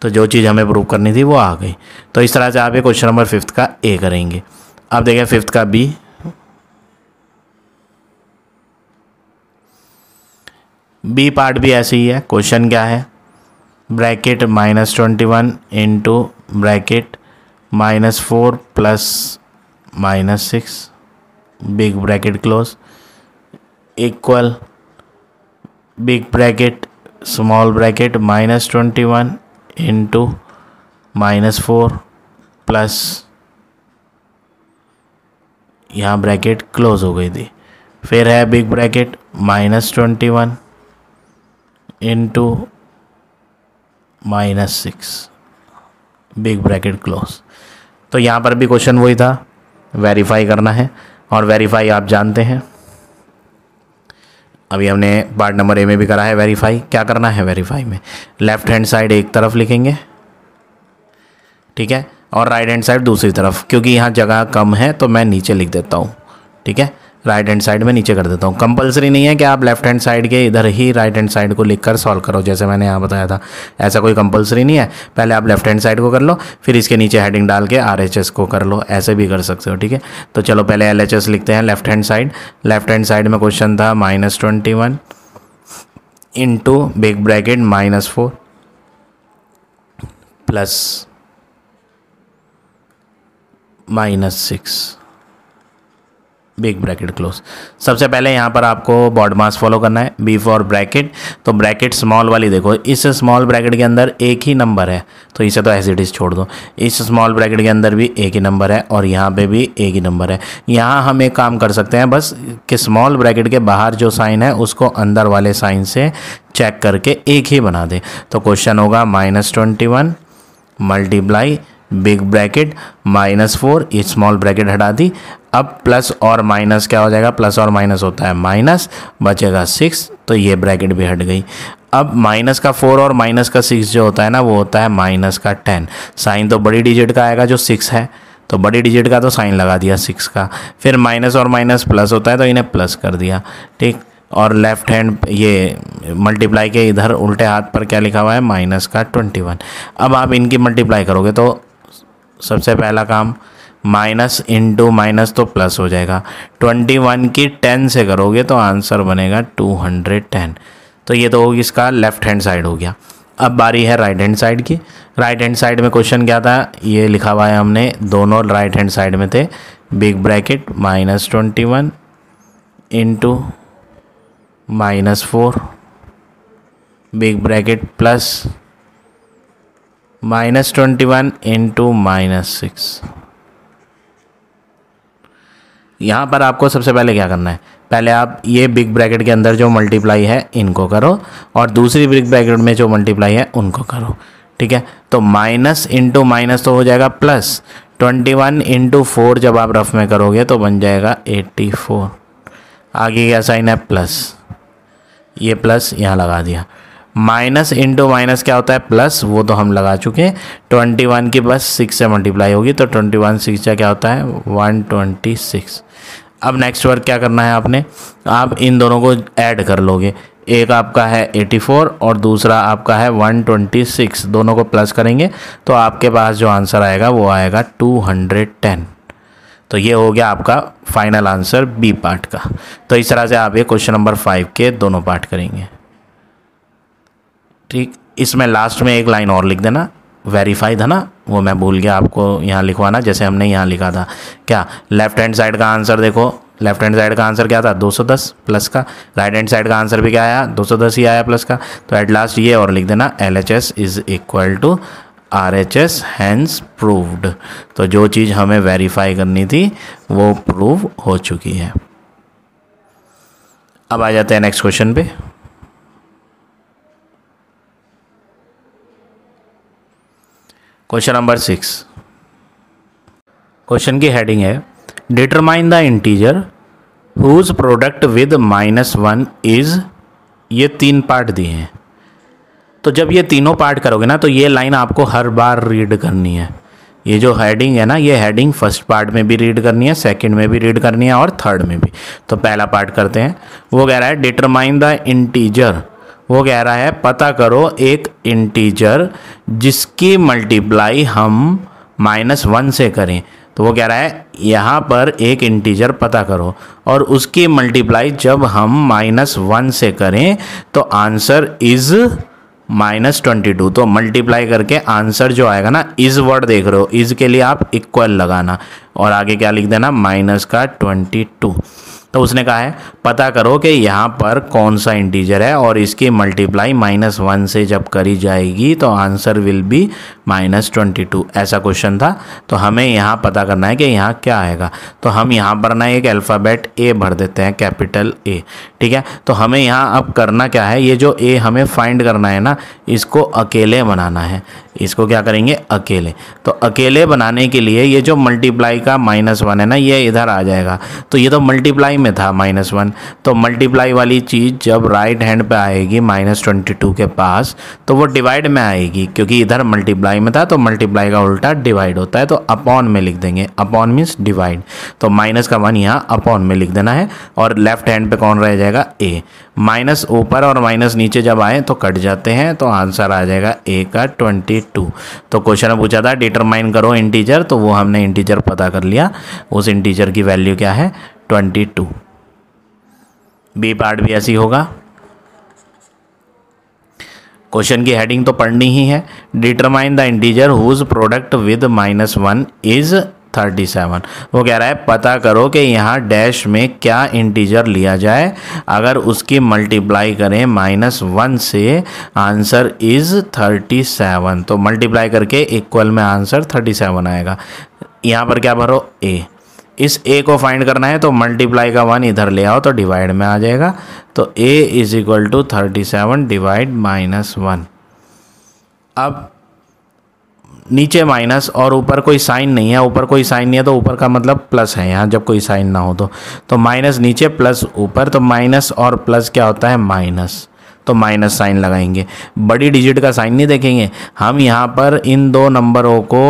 तो जो चीज़ हमें प्रूव करनी थी वो आ गई तो इस तरह से आप ये क्वेश्चन नंबर फिफ्थ का ए करेंगे अब देखें फिफ्थ का बी बी पार्ट भी ऐसे ही है क्वेश्चन क्या है bracket minus twenty one into bracket minus four plus minus six big bracket close equal big bracket small bracket minus twenty one into minus four plus यहाँ bracket close हो गई थी फिर है big bracket minus twenty one into minus six big bracket close तो यहाँ पर भी क्वेश्चन वही था वेरीफाई करना है और वेरीफाई आप जानते हैं अभी हमने पार्ट नंबर ए में भी करा है वेरीफाई क्या करना है वेरीफाई में लेफ्ट हैंड साइड एक तरफ लिखेंगे ठीक है और राइट हैंड साइड दूसरी तरफ क्योंकि यहाँ जगह कम है तो मैं नीचे लिख देता हूँ ठीक है राइट हैंड साइड में नीचे कर देता हूँ कंपलसरी नहीं है कि आप लेफ्ट हैंड साइड के इधर ही राइट हैंड साइड को लिखकर सॉल्व करो जैसे मैंने यहाँ बताया था ऐसा कोई कंपलसरी नहीं है पहले आप लेफ्ट हैंड साइड को कर लो फिर इसके नीचे हेडिंग डाल के आर को कर लो ऐसे भी कर सकते हो ठीक है तो चलो पहले एल लिखते हैं left hand side left hand side में क्वेश्चन था minus twenty one into big bracket minus four plus minus six big bracket close सबसे पहले यहाँ पर आपको बॉड मास फॉलो करना है बी फॉर ब्रैकेट तो ब्रैकेट स्मॉल वाली देखो इस स्मॉल ब्रैकेट के अंदर एक ही नंबर है तो इसे तो एज इट इज़ छोड़ दो इस स्मॉल ब्रैकेट के अंदर भी एक ही नंबर है और यहाँ पे भी एक ही नंबर है यहाँ हम एक काम कर सकते हैं बस कि स्मॉल ब्रैकेट के बाहर जो साइन है उसको अंदर वाले साइन से चेक करके एक ही बना दें तो क्वेश्चन होगा minus twenty one multiply big bracket minus four ये स्मॉल ब्रैकेट हटा दी अब प्लस और माइनस क्या हो जाएगा प्लस और माइनस होता है माइनस बचेगा सिक्स तो ये ब्रैकेट भी हट गई अब माइनस का फोर और माइनस का सिक्स जो होता है ना वो होता है माइनस का टेन साइन तो बड़ी डिजिट का आएगा जो सिक्स है तो बड़ी डिजिट का तो साइन लगा दिया सिक्स का फिर माइनस और माइनस प्लस होता है तो इन्हें प्लस कर दिया ठीक और लेफ्ट हैंड ये मल्टीप्लाई के इधर उल्टे हाथ पर क्या लिखा हुआ है माइनस का ट्वेंटी वन अब आप इनकी मल्टीप्लाई करोगे तो सबसे पहला काम माइनस इंटू माइनस तो प्लस हो जाएगा ट्वेंटी वन की टेन से करोगे तो आंसर बनेगा टू हंड्रेड टेन तो ये तो होगी इसका लेफ्ट हैंड साइड हो गया अब बारी है राइट हैंड साइड की राइट हैंड साइड में क्वेश्चन क्या था ये लिखा हुआ है हमने दोनों राइट हैंड साइड में थे big bracket minus twenty one into minus four big bracket plus minus twenty one into minus six यहाँ पर आपको सबसे पहले क्या करना है पहले आप ये बिग ब्रैकेट के अंदर जो मल्टीप्लाई है इनको करो और दूसरी बिग ब्रैकेट में जो मल्टीप्लाई है उनको करो ठीक है तो माइनस इंटू माइनस तो हो जाएगा plus twenty one into four जब आप रफ में करोगे तो बन जाएगा एट्टी फोर आगे क्या साइन है प्लस ये प्लस यहाँ लगा दिया माइनस इंटू माइनस क्या होता है प्लस वो तो हम लगा चुके हैं ट्वेंटी वन की बस सिक्स से मल्टीप्लाई होगी तो ट्वेंटी वन सिक्स क्या होता है वन ट्वेंटी सिक्स अब नेक्स्ट वर्क क्या करना है आपने आप इन दोनों को ऐड कर लोगे एक आपका है 84 और दूसरा आपका है 126 दोनों को प्लस करेंगे तो आपके पास जो आंसर आएगा वो आएगा 210 तो ये हो गया आपका फाइनल आंसर बी पार्ट का तो इस तरह से आप ये क्वेश्चन नंबर फाइव के दोनों पार्ट करेंगे ठीक इसमें लास्ट में एक लाइन और लिख देना वेरीफाई था ना वो मैं भूल गया आपको यहाँ लिखवाना जैसे हमने यहाँ लिखा था क्या लेफ्ट हैंड साइड का आंसर देखो लेफ्ट हैंड साइड का आंसर क्या था 210 प्लस का राइट हैंड साइड का आंसर भी क्या आया 210 ही आया प्लस का तो एट लास्ट ये और लिख देना L H S is equal to R H S hence proved तो जो चीज़ हमें वेरीफाई करनी थी वो प्रूव हो चुकी है अब आ जाते हैं नेक्स्ट क्वेश्चन पे क्वेश्चन नंबर सिक्स क्वेश्चन की हेडिंग है determine the integer whose product with minus one is ये तीन पार्ट दिए हैं तो जब ये तीनों पार्ट करोगे ना तो ये लाइन आपको हर बार रीड करनी है ये जो हेडिंग है ना ये हेडिंग फर्स्ट पार्ट में भी रीड करनी है सेकंड में भी रीड करनी है और थर्ड में भी तो पहला पार्ट करते हैं वो कह रहा है डिटरमाइन द इंटीजर वो कह रहा है पता करो एक इंटीजर जिसकी मल्टीप्लाई हम माइनस वन से करें तो वो कह रहा है यहाँ पर एक इंटीजर पता करो और उसकी मल्टीप्लाई जब हम माइनस वन से करें तो answer is minus twenty two तो मल्टीप्लाई करके आंसर जो आएगा ना इज वर्ड देख रहे हो इज के लिए आप इक्वल लगाना और आगे क्या लिख देना माइनस का ट्वेंटी टू तो उसने कहा है पता करो कि यहाँ पर कौन सा इंटीजर है और इसकी मल्टीप्लाई माइनस वन से जब करी जाएगी तो answer will be minus twenty two ऐसा क्वेश्चन था तो हमें यहाँ पता करना है कि यहाँ क्या आएगा तो हम यहाँ पर ना एक अल्फ़ाबेट ए भर देते हैं कैपिटल ए ठीक है तो हमें यहाँ अब करना क्या है ये जो ए हमें फाइंड करना है ना इसको अकेले बनाना है इसको क्या करेंगे अकेले तो अकेले बनाने के लिए ये जो मल्टीप्लाई का माइनस वन है ना ये इधर आ जाएगा तो ये तो मल्टीप्लाई में था माइनस वन तो मल्टीप्लाई वाली चीज़ जब राइट हैंड पे आएगी माइनस ट्वेंटी टू के पास तो वो डिवाइड में आएगी क्योंकि इधर मल्टीप्लाई में था तो मल्टीप्लाई का उल्टा डिवाइड होता है तो अपॉन में लिख देंगे अपॉन मीन्स डिवाइड तो माइनस का वन यहाँ अपॉन में लिख देना है और लेफ्ट हैंड पे कौन रह जाएगा ए माइनस ऊपर और माइनस नीचे जब आए तो कट जाते हैं तो आंसर आ जाएगा ए का ट्वेंटी एट टू तो क्वेश्चन में पूछा था डिटरमाइन करो इंटीजर तो वो हमने इंटीजर पता कर लिया उस इंटीजर की वैल्यू क्या है ट्वेंटी टू बी पार्ट भी ऐसी होगा क्वेश्चन की हेडिंग तो पढ़नी ही है determine the integer whose product with minus one is thirty seven वो कह रहा है पता करो कि यहाँ डैश में क्या इंटीजर लिया जाए अगर उसकी मल्टीप्लाई करें माइनस वन से आंसर इज़ थर्टी सेवन तो मल्टीप्लाई करके इक्वल में आंसर थर्टी सेवन आएगा यहाँ पर क्या भरो ए इस ए को फाइंड करना है तो मल्टीप्लाई का वन इधर ले आओ तो डिवाइड में आ जाएगा तो A is equal to thirty seven divide minus one अब नीचे माइनस और ऊपर कोई साइन नहीं है ऊपर कोई साइन नहीं है तो ऊपर का मतलब प्लस है यहाँ जब कोई साइन ना हो तो तो माइनस नीचे प्लस ऊपर तो माइनस और प्लस क्या होता है माइनस तो माइनस साइन लगाएंगे बड़ी डिजिट का साइन नहीं देखेंगे हम यहाँ पर इन दो नंबरों को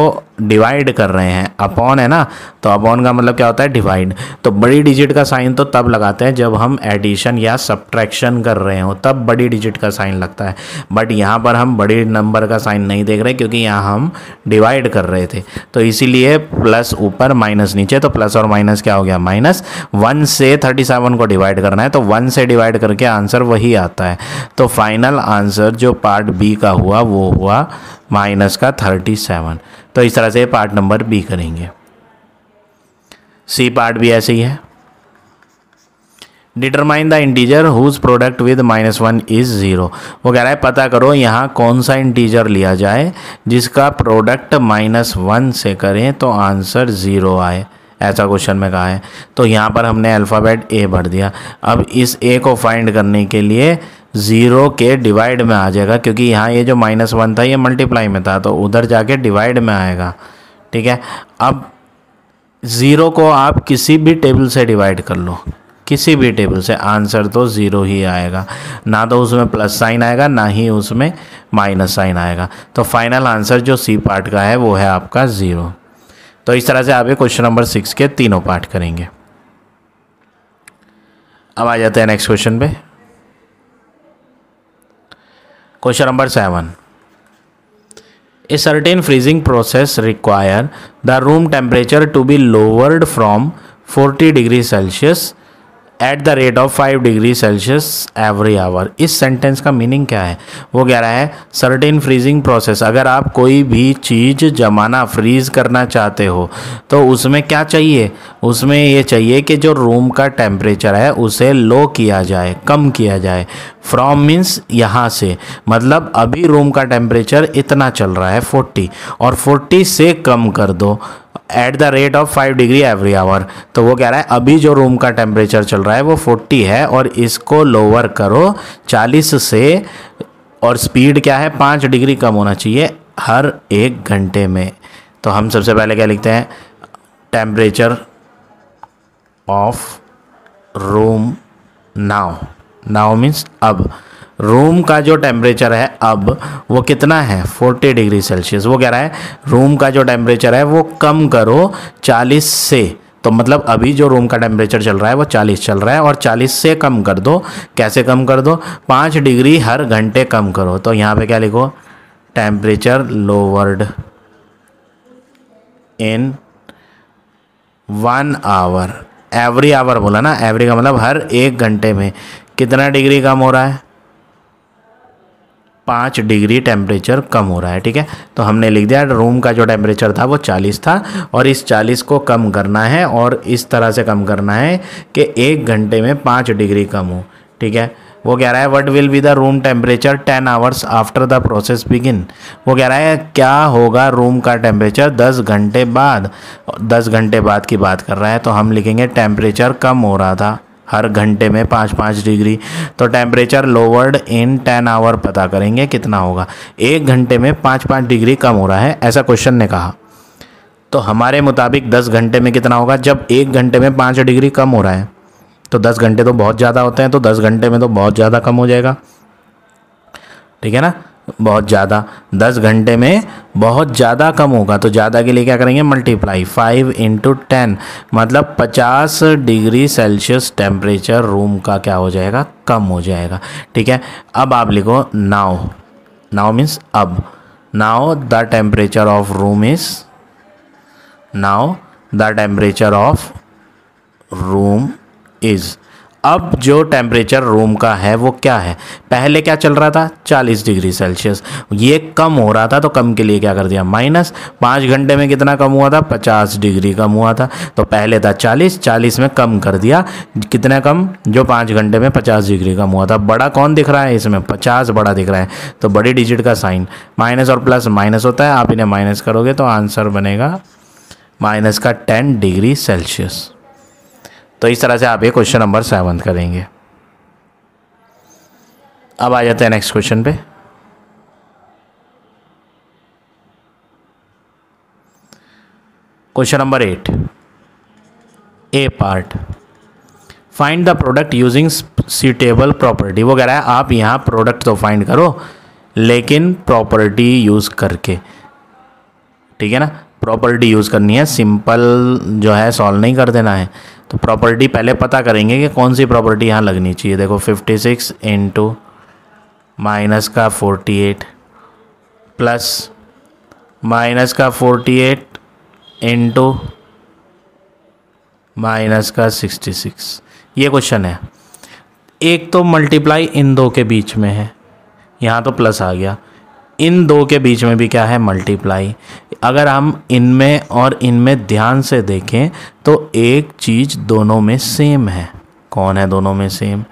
डिवाइड कर रहे हैं अपॉन है ना तो अपॉन का मतलब क्या होता है डिवाइड तो बड़ी डिजिट का साइन तो तब लगाते हैं जब हम एडिशन या सब्ट्रैक्शन कर रहे हो तब बड़ी डिजिट का साइन लगता है बट यहाँ पर हम बड़ी नंबर का साइन नहीं देख रहे क्योंकि यहाँ हम डिवाइड कर रहे थे तो इसीलिए प्लस ऊपर माइनस नीचे तो प्लस और माइनस क्या हो गया माइनस वन से थर्टी सेवन को डिवाइड करना है तो वन से डिवाइड करके आंसर वही आता है तो फाइनल आंसर जो पार्ट बी का हुआ वो हुआ माइनस का थर्टी सेवन तो इस तरह से पार्ट नंबर बी करेंगे सी पार्ट भी ऐसे ही है determine the integer whose product with minus one is zero वो कह रहा है पता करो यहाँ कौन सा इंटीजर लिया जाए जिसका प्रोडक्ट माइनस वन से करें तो आंसर ज़ीरो आए ऐसा क्वेश्चन में कहा है तो यहाँ पर हमने अल्फ़ाबेट ए भर दिया अब इस ए को फाइंड करने के लिए ज़ीरो के डिवाइड में आ जाएगा क्योंकि यहाँ ये जो माइनस वन था ये मल्टीप्लाई में था तो उधर जाके डिवाइड में आएगा ठीक है अब ज़ीरो को आप किसी भी टेबल से डिवाइड कर लो किसी भी टेबल से आंसर तो ज़ीरो ही आएगा ना तो उसमें प्लस साइन आएगा ना ही उसमें माइनस साइन आएगा तो फाइनल आंसर जो सी पार्ट का है वो है आपका ज़ीरो तो इस तरह से आप ये क्वेश्चन नंबर सिक्स के तीनों पार्ट करेंगे अब आ जाते हैं नेक्स्ट क्वेश्चन पे Question number 7. A certain freezing process require the room temperature to be lowered from 40 degrees Celsius at the rate of five degree Celsius every hour इस sentence का मीनिंग क्या है वो कह रहा है सर्टेन फ्रीजिंग प्रोसेस अगर आप कोई भी चीज़ जमाना फ्रीज करना चाहते हो तो उसमें क्या चाहिए उसमें ये चाहिए कि जो रूम का टेम्परेचर है उसे लो किया जाए कम किया जाए फ्रॉम मीन्स यहाँ से मतलब अभी रूम का टेम्परेचर इतना चल रहा है फोर्टी और फोर्टी से कम कर दो at the rate of five degree every hour तो वो कह रहा है अभी जो रूम का टेम्परेचर चल रहा है वो फोर्टी है और इसको लोअर करो चालीस से और स्पीड क्या है पाँच डिग्री कम होना चाहिए हर एक घंटे में तो हम सबसे पहले क्या लिखते हैं temperature of room now now means अब रूम का जो टेम्परेचर है अब वो कितना है 40 डिग्री सेल्सियस वो कह रहा है रूम का जो टेम्परेचर है वो कम करो 40 से तो मतलब अभी जो रूम का टेम्परेचर चल रहा है वो 40 चल रहा है और 40 से कम कर दो कैसे कम कर दो पाँच डिग्री हर घंटे कम करो तो यहाँ पे क्या लिखो temperature lowered in one hour every hour बोला ना एवरी का मतलब हर एक घंटे में कितना डिग्री कम हो रहा है पाँच डिग्री टेम्परेचर कम हो रहा है ठीक है तो हमने लिख दिया रूम का जो टेम्परेचर था वो चालीस था और इस चालीस को कम करना है और इस तरह से कम करना है कि एक घंटे में पाँच डिग्री कम हो ठीक है वो कह रहा है what will be the room temperature ten hours after the process begin वो कह रहा है क्या होगा रूम का टेम्परेचर दस घंटे बाद दस घंटे बाद की बात कर रहा है तो हम लिखेंगे टेम्परेचर कम हो रहा था हर घंटे में पाँच पाँच डिग्री तो temperature lowered in ten hour पता करेंगे कितना होगा एक घंटे में पाँच पाँच डिग्री कम हो रहा है ऐसा क्वेश्चन ने कहा तो हमारे मुताबिक दस घंटे में कितना होगा जब एक घंटे में पाँच डिग्री कम हो रहा है तो दस घंटे तो बहुत ज़्यादा होते हैं तो दस घंटे में तो बहुत ज़्यादा कम हो जाएगा ठीक है ना बहुत ज़्यादा दस घंटे में बहुत ज़्यादा कम होगा तो ज़्यादा के लिए क्या करेंगे मल्टीप्लाई फाइव इंटू टेन मतलब पचास डिग्री सेल्सियस टेम्परेचर रूम का क्या हो जाएगा कम हो जाएगा ठीक है अब आप लिखो नाव नाव मीन्स अब now the temperature of room is now the temperature of room is अब जो टेम्परेचर रूम का है वो क्या है पहले क्या चल रहा था 40 डिग्री सेल्सियस ये कम हो रहा था तो कम के लिए क्या कर दिया माइनस पाँच घंटे में कितना कम हुआ था 50 डिग्री कम हुआ था तो पहले था 40 40 में कम कर दिया कितना कम जो पाँच घंटे में 50 डिग्री कम हुआ था बड़ा कौन दिख रहा है इसमें पचास बड़ा दिख रहा है तो बड़ी डिजिट का साइन माइनस और प्लस माइनस होता है आप इन्हें माइनस करोगे तो आंसर बनेगा माइनस का टेन डिग्री सेल्सियस तो इस तरह से आप ये क्वेश्चन नंबर सेवन करेंगे अब आ जाते हैं नेक्स्ट क्वेश्चन पे question number eight A part find the product using suitable property वो कह रहा है आप यहाँ प्रोडक्ट तो फाइंड करो लेकिन प्रॉपर्टी यूज़ करके ठीक है ना प्रॉपर्टी यूज़ करनी है सिंपल जो है सॉल्व नहीं कर देना है तो प्रॉपर्टी पहले पता करेंगे कि कौन सी प्रॉपर्टी यहाँ लगनी चाहिए देखो फिफ्टी सिक्स इंटू माइनस का फोर्टी एट प्लस माइनस का फोर्टी एट इंटू माइनस का सिक्सटी सिक्स ये क्वेश्चन है एक तो मल्टीप्लाई इन दो के बीच में है यहाँ तो प्लस आ गया इन दो के बीच में भी क्या है मल्टीप्लाई अगर हम इनमें और इनमें ध्यान से देखें तो एक चीज़ दोनों में सेम है कौन है दोनों में सेम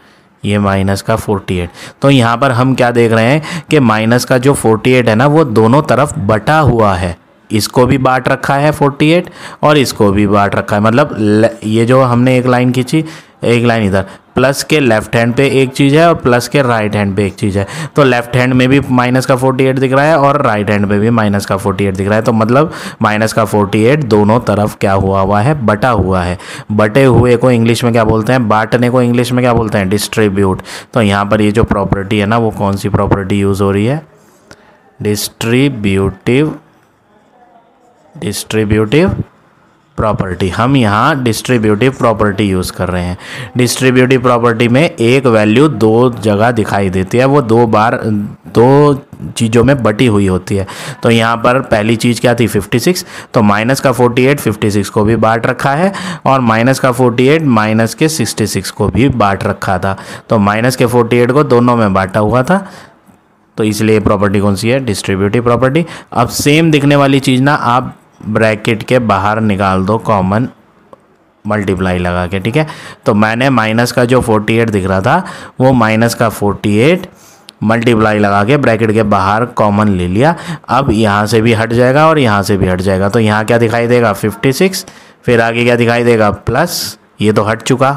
ये माइनस का 48 तो यहाँ पर हम क्या देख रहे हैं कि माइनस का जो 48 है ना वो दोनों तरफ बटा हुआ है इसको भी बांट रखा है 48 और इसको भी बांट रखा है मतलब ये जो हमने एक लाइन खींची एक लाइन इधर प्लस के लेफ्ट हैंड पे एक चीज़ है और प्लस के राइट हैंड पे एक चीज़ है तो लेफ्ट हैंड में भी माइनस का 48 दिख रहा है और राइट हैंड में भी माइनस का 48 दिख रहा है तो मतलब माइनस का 48 दोनों तरफ क्या हुआ हुआ है बटा हुआ है बटे हुए को इंग्लिश में क्या बोलते हैं बांटने को इंग्लिश में क्या बोलते हैं डिस्ट्रीब्यूट तो यहाँ पर ये जो प्रॉपर्टी है ना वो कौन सी प्रॉपर्टी यूज़ हो रही है डिस्ट्रीब्यूटिव डिस्ट्रीब्यूटिव प्रॉपर्टी हम यहाँ डिस्ट्रीब्यूटिव प्रॉपर्टी यूज़ कर रहे हैं डिस्ट्रीब्यूटिव प्रॉपर्टी में एक वैल्यू दो जगह दिखाई देती है वो दो बार दो चीज़ों में बटी हुई होती है तो यहाँ पर पहली चीज़ क्या थी 56 तो माइनस का 48 56 को भी बांट रखा है और माइनस का 48 माइनस के 66 को भी बांट रखा था तो माइनस के 48 को दोनों में बांटा हुआ था तो इसलिए प्रॉपर्टी कौन सी है डिस्ट्रीब्यूटिव प्रॉपर्टी अब सेम दिखने वाली चीज़ ना आप ब्रैकेट के बाहर निकाल दो कॉमन मल्टीप्लाई लगा के ठीक है तो मैंने माइनस का जो 48 दिख रहा था वो माइनस का 48 मल्टीप्लाई लगा के ब्रैकेट के बाहर कॉमन ले लिया अब यहाँ से भी हट जाएगा और यहाँ से भी हट जाएगा तो यहाँ क्या दिखाई देगा 56 फिर आगे क्या दिखाई देगा प्लस ये तो हट चुका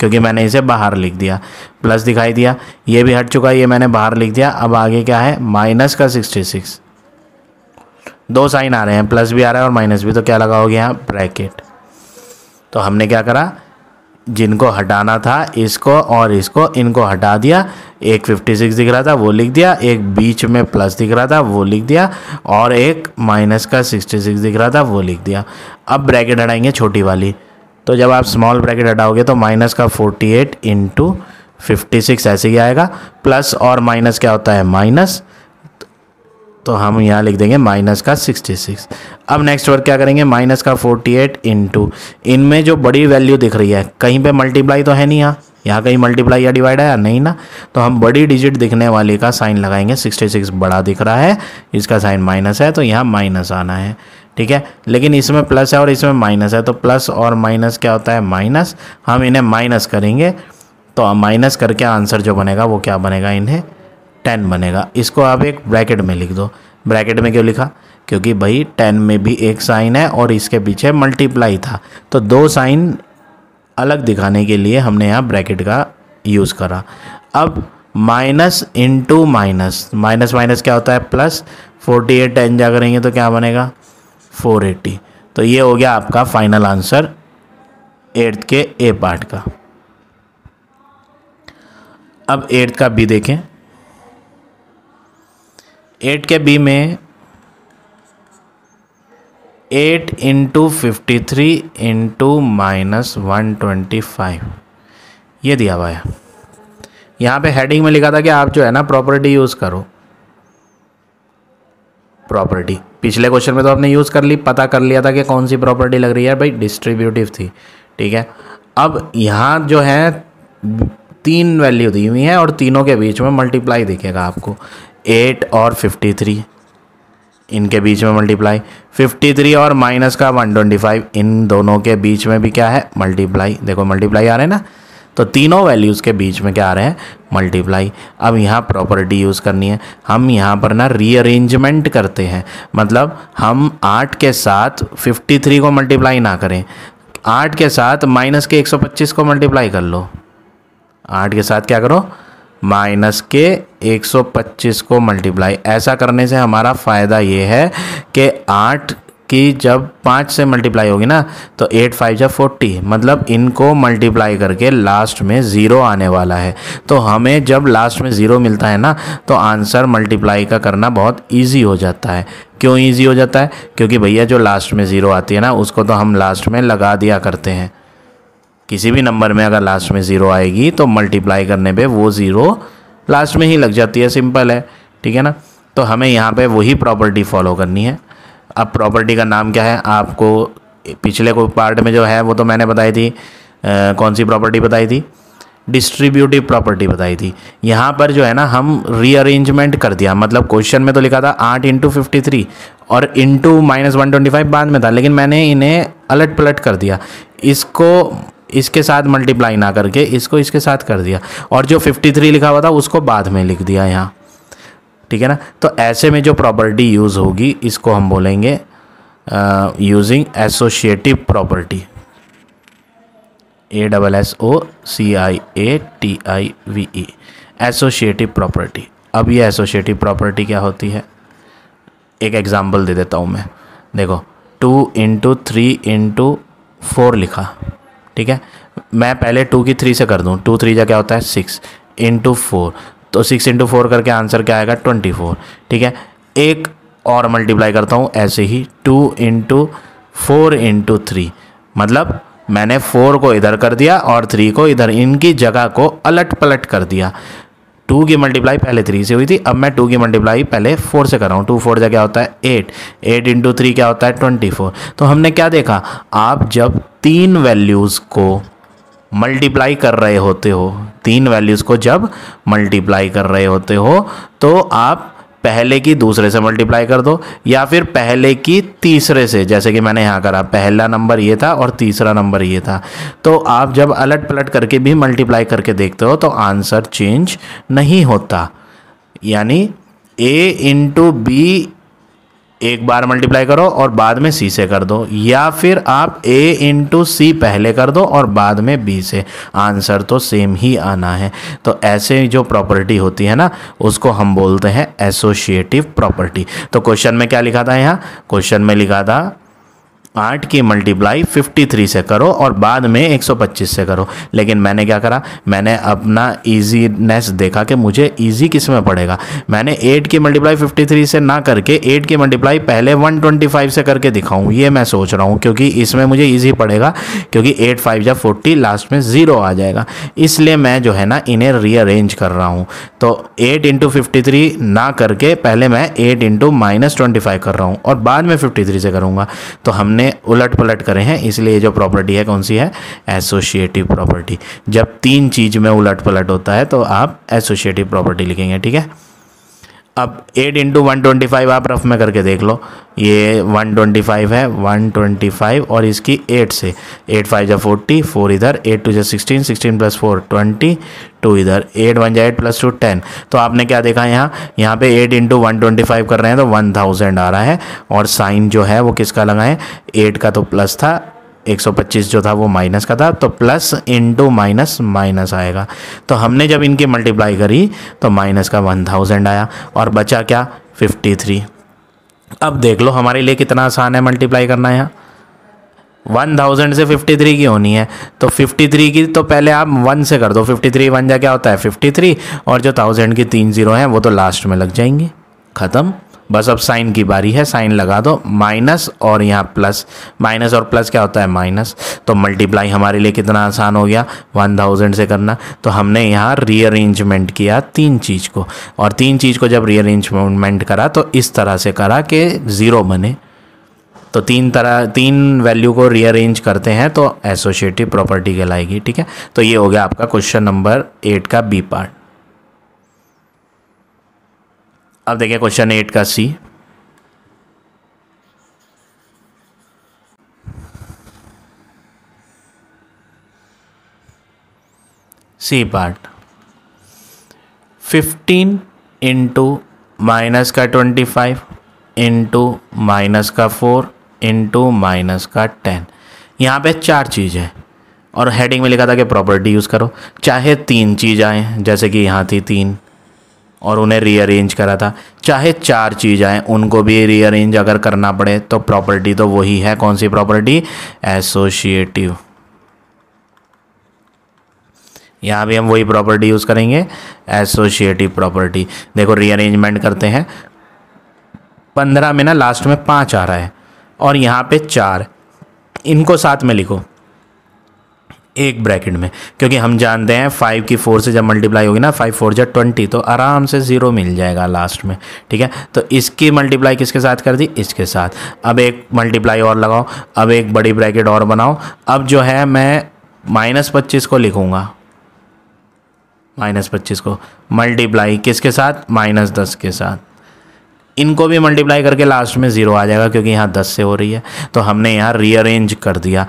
क्योंकि मैंने इसे बाहर लिख दिया प्लस दिखाई दिया ये भी हट चुका ये मैंने बाहर लिख दिया अब आगे क्या है माइनस का सिक्सटी सिक्स दो साइन आ रहे हैं प्लस भी आ रहा है और माइनस भी तो क्या लगा हो गया यहाँ ब्रैकेट तो हमने क्या करा जिनको हटाना था इसको और इसको इनको हटा दिया एक 56 दिख रहा था वो लिख दिया एक बीच में प्लस दिख रहा था वो लिख दिया और एक माइनस का 66 दिख रहा था वो लिख दिया अब ब्रैकेट हटाएंगे छोटी वाली तो जब आप स्मॉल ब्रैकेट हटाओगे तो माइनस का 48 एट इंटू ऐसे ही आएगा प्लस और माइनस क्या होता है माइनस तो हम यहाँ लिख देंगे माइनस का 66 अब नेक्स्ट वर्क क्या करेंगे माइनस का 48 एट इंटू इनमें जो बड़ी वैल्यू दिख रही है कहीं पे मल्टीप्लाई तो है नहीं यहाँ यहाँ कहीं मल्टीप्लाई या डिवाइड है या नहीं ना तो हम बड़ी डिजिट दिखने वाली का साइन लगाएंगे 66 बड़ा दिख रहा है इसका साइन माइनस है तो यहाँ माइनस आना है ठीक है लेकिन इसमें प्लस है और इसमें माइनस है तो प्लस और माइनस क्या होता है माइनस हम इन्हें माइनस करेंगे तो माइनस करके आंसर जो बनेगा वो क्या बनेगा इन्हें टेन बनेगा इसको आप एक ब्रैकेट में लिख दो ब्रैकेट में क्यों लिखा क्योंकि भाई टेन में भी एक साइन है और इसके पीछे मल्टीप्लाई था तो दो साइन अलग दिखाने के लिए हमने यहाँ ब्रैकेट का यूज़ करा अब minus into minus minus minus क्या होता है प्लस फोर्टी एट टेन जा करेंगे तो क्या बनेगा फोर एट्टी तो ये हो गया आपका फाइनल आंसर एट्थ के ए पार्ट का अब एट्थ का बी देखें एट के बी में eight into fifty three into minus one twenty five ये दिया हुआ है यहाँ पे हेडिंग में लिखा था कि आप जो है ना प्रॉपर्टी यूज़ करो प्रॉपर्टी पिछले क्वेश्चन में तो आपने यूज़ कर ली पता कर लिया था कि कौन सी प्रॉपर्टी लग रही है भाई डिस्ट्रीब्यूटिव थी ठीक है अब यहाँ जो है तीन वैल्यू दी हुई है और तीनों के बीच में मल्टीप्लाई दिखेगा आपको एट और फिफ्टी थ्री इनके बीच में मल्टीप्लाई फिफ्टी थ्री और माइनस का वन ट्वेंटी फाइव इन दोनों के बीच में भी क्या है मल्टीप्लाई देखो मल्टीप्लाई आ रहे हैं ना तो तीनों वैल्यूज़ के बीच में क्या आ रहे हैं मल्टीप्लाई अब यहाँ प्रॉपर्टी यूज़ करनी है हम यहाँ पर ना रीअरेंजमेंट करते हैं मतलब हम आठ के साथ फिफ्टी थ्री को मल्टीप्लाई ना करें आठ के साथ माइनस के एक सौ पच्चीस को मल्टीप्लाई कर लो आठ के साथ क्या करो माइनस के 125 को मल्टीप्लाई ऐसा करने से हमारा फ़ायदा ये है कि आठ की जब पाँच से मल्टीप्लाई होगी ना तो एट फाइव जब फोर्टी मतलब इनको मल्टीप्लाई करके लास्ट में ज़ीरो आने वाला है तो हमें जब लास्ट में ज़ीरो मिलता है ना तो आंसर मल्टीप्लाई का करना बहुत ईजी हो जाता है क्यों ईजी हो जाता है क्योंकि भैया जो लास्ट में ज़ीरो आती है ना उसको तो हम लास्ट में लगा दिया करते हैं किसी भी नंबर में अगर लास्ट में ज़ीरो आएगी तो मल्टीप्लाई करने पे वो ज़ीरो लास्ट में ही लग जाती है सिंपल है ठीक है ना तो हमें यहाँ पे वही प्रॉपर्टी फॉलो करनी है अब प्रॉपर्टी का नाम क्या है आपको पिछले कोई पार्ट में जो है वो तो मैंने बताई थी आ, कौन सी प्रॉपर्टी बताई थी डिस्ट्रीब्यूटिव प्रॉपर्टी बताई थी यहाँ पर जो है ना हम रीअरेंजमेंट कर दिया मतलब क्वेश्चन में तो लिखा था आठ इंटू फिफ्टी थ्री और into minus one twenty five बाद में था लेकिन मैंने इन्हें अलट पलट कर दिया इसको इसके साथ मल्टीप्लाई ना करके इसको इसके साथ कर दिया और जो 53 लिखा हुआ था उसको बाद में लिख दिया यहाँ ठीक है ना तो ऐसे में जो प्रॉपर्टी यूज़ होगी इसको हम बोलेंगे using associative property A double S O C I A T I V E associative property अब ये एसोशिएटिव प्रॉपर्टी क्या होती है एक एग्ज़ाम्पल दे देता हूँ मैं देखो two into three into four लिखा ठीक है मैं पहले टू की थ्री से कर दूँ टू थ्री जा क्या होता है सिक्स इंटू फोर तो सिक्स इंटू फोर करके आंसर क्या आएगा ट्वेंटी फोर ठीक है एक और मल्टीप्लाई करता हूँ ऐसे ही two into four into three मतलब मैंने फोर को इधर कर दिया और थ्री को इधर इनकी जगह को अलट पलट कर दिया टू की मल्टीप्लाई पहले थ्री से हुई थी अब मैं टू की मल्टीप्लाई पहले फोर से कर रहा हूँ टू फोर जा क्या होता है एट एट इंटू थ्री क्या होता है ट्वेंटी फोर तो हमने क्या देखा आप जब तीन वैल्यूज़ को मल्टीप्लाई कर रहे होते हो तीन वैल्यूज़ को जब मल्टीप्लाई कर रहे होते हो तो आप पहले की दूसरे से मल्टीप्लाई कर दो या फिर पहले की तीसरे से जैसे कि मैंने यहाँ करा पहला नंबर ये था और तीसरा नंबर ये था तो आप जब अलट पलट करके भी मल्टीप्लाई करके देखते हो तो आंसर चेंज नहीं होता यानी ए इंटू बी एक बार मल्टीप्लाई करो और बाद में सी से कर दो या फिर आप ए इंटू सी पहले कर दो और बाद में बी से आंसर तो सेम ही आना है तो ऐसे जो प्रॉपर्टी होती है ना उसको हम बोलते हैं एसोशिएटिव प्रॉपर्टी तो क्वेश्चन में क्या लिखा था यहाँ क्वेश्चन में लिखा था आठ की मल्टीप्लाई 53 से करो और बाद में 125 से करो लेकिन मैंने क्या करा मैंने अपना ईजीनेस देखा कि मुझे ईजी किस में पड़ेगा मैंने एट की मल्टीप्लाई 53 से ना करके एट की मल्टीप्लाई पहले 125 से करके दिखाऊं ये मैं सोच रहा हूँ क्योंकि इसमें मुझे ईजी पड़ेगा क्योंकि एट फाइव या फोर्टी लास्ट में ज़ीरो आ जाएगा इसलिए मैं जो है ना इन्हें रीअरेंज कर रहा हूँ तो एट इंटू ना करके पहले मैं eight into minus twenty five कर रहा हूँ और बाद में फिफ्टी थ्री से करूँगा तो हमने हमने उलट पलट करे हैं इसलिए जो प्रॉपर्टी है कौन सी है एसोसिएटिव प्रॉपर्टी जब तीन चीज़ में उलट पलट होता है तो आप एसोसिएटिव प्रॉपर्टी लिखेंगे ठीक है अब eight into one twenty five आप रफ में करके देख लो ये वन ट्वेंटी फाइव है वन ट्वेंटी फाइव और इसकी एट से एट फाइव जै फोर्टी फोर इधर एट टू जो sixteen sixteen plus four twenty two इधर एट वन जा एट प्लस टू टेन तो आपने क्या देखा यहाँ यहाँ पे eight into one twenty five कर रहे हैं तो वन थाउजेंड आ रहा है और साइन जो है वो किसका लगाएं एट का तो प्लस था 125 जो था वो माइनस का था तो प्लस इंटू माइनस माइनस आएगा तो हमने जब इनकी मल्टीप्लाई करी तो माइनस का 1000 आया और बचा क्या 53 अब देख लो हमारे लिए कितना आसान है मल्टीप्लाई करना यहाँ वन थाउजेंड से फिफ्टी थ्री की होनी है तो फिफ्टी थ्री की तो पहले आप वन से कर दो फिफ्टी थ्री वन जा क्या होता है फिफ्टी थ्री और जो थाउजेंड की तीन जीरो हैं वो तो लास्ट में लग जाएंगी ख़त्म बस अब साइन की बारी है साइन लगा दो माइनस और यहाँ प्लस माइनस और प्लस क्या होता है माइनस तो मल्टीप्लाई हमारे लिए कितना आसान हो गया वन थाउजेंड से करना तो हमने यहाँ रीअरेंजमेंट किया तीन चीज़ को और तीन चीज़ को जब रीअरेंजमेंट करा तो इस तरह से करा कि ज़ीरो बने तो तीन तरह तीन वैल्यू को रीअरेंज करते हैं तो एसोशिएटिव प्रॉपर्टी कहलाएगी ठीक है तो ये हो गया आपका क्वेश्चन नंबर एट का बी पार्ट अब देखिए क्वेश्चन एट का C C part fifteen into minus का ट्वेंटी फाइव इंटू माइनस का फोर इंटू माइनस का टेन यहाँ पे चार चीज़ है और हेडिंग में लिखा था कि प्रॉपर्टी यूज़ करो चाहे तीन चीज़ आए जैसे कि यहाँ थी तीन और उन्हें रीअरेंज करा था चाहे चार चीज़ आएँ उनको भी रीअरेंज अगर करना पड़े तो प्रॉपर्टी तो वही है कौन सी प्रॉपर्टी एसोशिएटिव यहाँ भी हम वही प्रॉपर्टी यूज़ करेंगे एसोशिएटिव प्रॉपर्टी देखो रीअरेंजमेंट करते हैं पंद्रह में ना लास्ट में पाँच आ रहा है और यहाँ पे चार इनको साथ में लिखो एक ब्रैकेट में क्योंकि हम जानते हैं फाइव की फोर से जब मल्टीप्लाई होगी ना फाइव फोर जब ट्वेंटी तो आराम से ज़ीरो मिल जाएगा लास्ट में ठीक है तो इसकी मल्टीप्लाई किसके साथ कर दी इसके साथ अब एक मल्टीप्लाई और लगाओ अब एक बड़ी ब्रैकेट और बनाओ अब जो है मैं माइनस पच्चीस को लिखूँगा माइनस पच्चीस को मल्टीप्लाई किसके साथ माइनस दस के साथ इनको भी मल्टीप्लाई करके लास्ट में ज़ीरो आ जाएगा क्योंकि यहाँ दस से हो रही है तो हमने यहाँ रीअरेंज कर दिया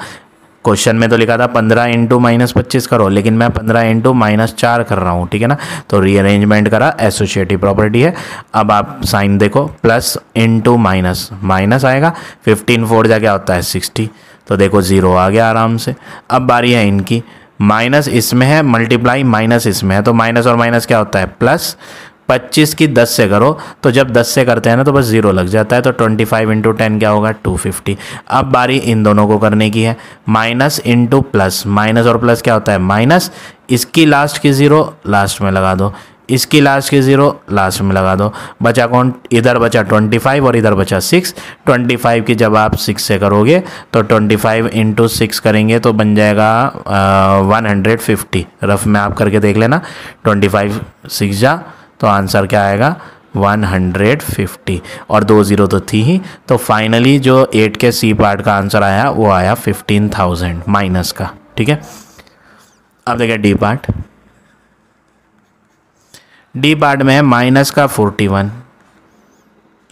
क्वेश्चन में तो लिखा था पंद्रह इंटू माइनस पच्चीस करो लेकिन मैं पंद्रह इंटू माइनस चार कर रहा हूँ ठीक है ना तो रीअरेंजमेंट करा एसोशिएटिव प्रॉपर्टी है अब आप साइन देखो प्लस इंटू माइनस माइनस आएगा फिफ्टीन फोर जा क्या होता है सिक्सटी तो देखो ज़ीरो आ गया आराम से अब बारी है इनकी माइनस इसमें है मल्टीप्लाई माइनस इसमें है तो माइनस और माइनस क्या होता है प्लस 25 की 10 से करो तो जब 10 से करते हैं ना तो बस ज़ीरो लग जाता है तो 25 फाइव इंटू टेन क्या होगा 250 अब बारी इन दोनों को करने की है माइनस इंटू प्लस माइनस और प्लस क्या होता है माइनस इसकी लास्ट की ज़ीरो लास्ट में लगा दो इसकी लास्ट की ज़ीरो लास्ट में लगा दो बचा कौन इधर बचा 25 और इधर बचा 6 25 की जब आप 6 से करोगे तो 25 फाइव इंटू सिक्स करेंगे तो बन जाएगा आ, uh, 150 रफ में आप करके देख लेना 25 फाइव सिक्स जा तो आंसर क्या आएगा 150 और दो ज़ीरो तो थी ही तो फाइनली जो एट के सी पार्ट का आंसर आया वो आया 15,000 माइनस का ठीक है अब देखिए डी पार्ट डी पार्ट में है माइनस का 41 one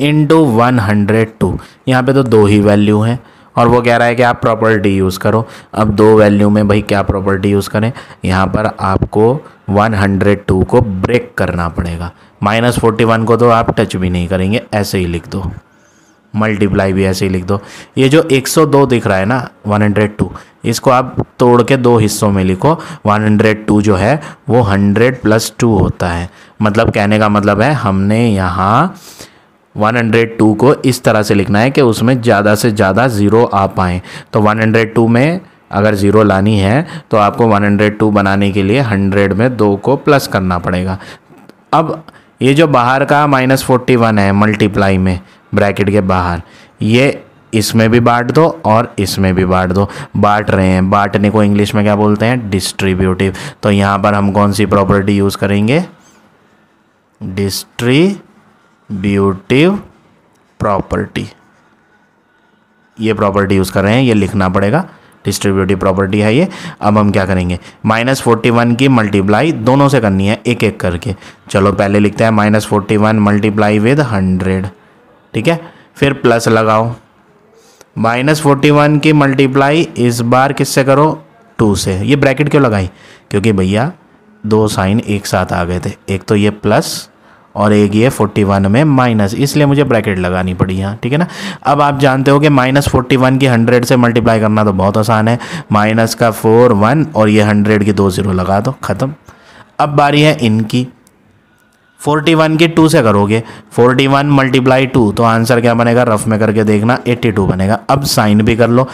into one hundred two यहाँ पर तो दो ही वैल्यू हैं और वो कह रहा है कि आप प्रॉपर्टी यूज़ करो अब दो वैल्यू में भाई क्या प्रॉपर्टी यूज़ करें यहाँ पर आपको 102 को ब्रेक करना पड़ेगा माइनस फोर्टी को तो आप टच भी नहीं करेंगे ऐसे ही लिख दो मल्टीप्लाई भी ऐसे ही लिख दो ये जो 102 दिख रहा है ना 102 इसको आप तोड़ के दो हिस्सों में लिखो 102 जो है वो 100 प्लस टू होता है मतलब कहने का मतलब है हमने यहाँ 102 को इस तरह से लिखना है कि उसमें ज़्यादा से ज़्यादा ज़ीरो आ पाए तो 102 में अगर ज़ीरो लानी है तो आपको 102 बनाने के लिए 100 में दो को प्लस करना पड़ेगा अब ये जो बाहर का माइनस फोर्टी वन है मल्टीप्लाई में ब्रैकेट के बाहर ये इसमें भी बांट दो और इसमें भी बांट दो बांट रहे हैं बांटने को इंग्लिश में क्या बोलते हैं डिस्ट्रीब्यूटिव तो यहाँ पर हम कौन सी प्रॉपर्टी यूज़ करेंगे डिस्ट्री ब्यूटिव प्रॉपर्टी ये प्रॉपर्टी यूज़ कर रहे हैं ये लिखना पड़ेगा डिस्ट्रीब्यूटिव प्रॉपर्टी है ये अब हम क्या करेंगे माइनस फोर्टी वन की मल्टीप्लाई दोनों से करनी है एक एक करके चलो पहले लिखते हैं minus forty one multiply with hundred ठीक है फिर प्लस लगाओ माइनस फोर्टी वन की मल्टीप्लाई इस बार किससे करो टू से ये ब्रैकेट क्यों लगाई क्योंकि भैया दो साइन एक साथ आ गए थे एक तो ये प्लस और एक ये फोर्टी वन में माइनस इसलिए मुझे ब्रैकेट लगानी पड़ी यहाँ ठीक है ना अब आप जानते हो कि माइनस फोर्टी वन की हंड्रेड से मल्टीप्लाई करना तो बहुत आसान है माइनस का फोर वन और ये हंड्रेड की दो ज़ीरो लगा दो ख़त्म अब बारी है इनकी फोर्टी वन की टू से करोगे फोर्टी वन मल्टीप्लाई टू तो आंसर क्या बनेगा रफ में करके देखना एट्टी टू बनेगा अब साइन भी कर लो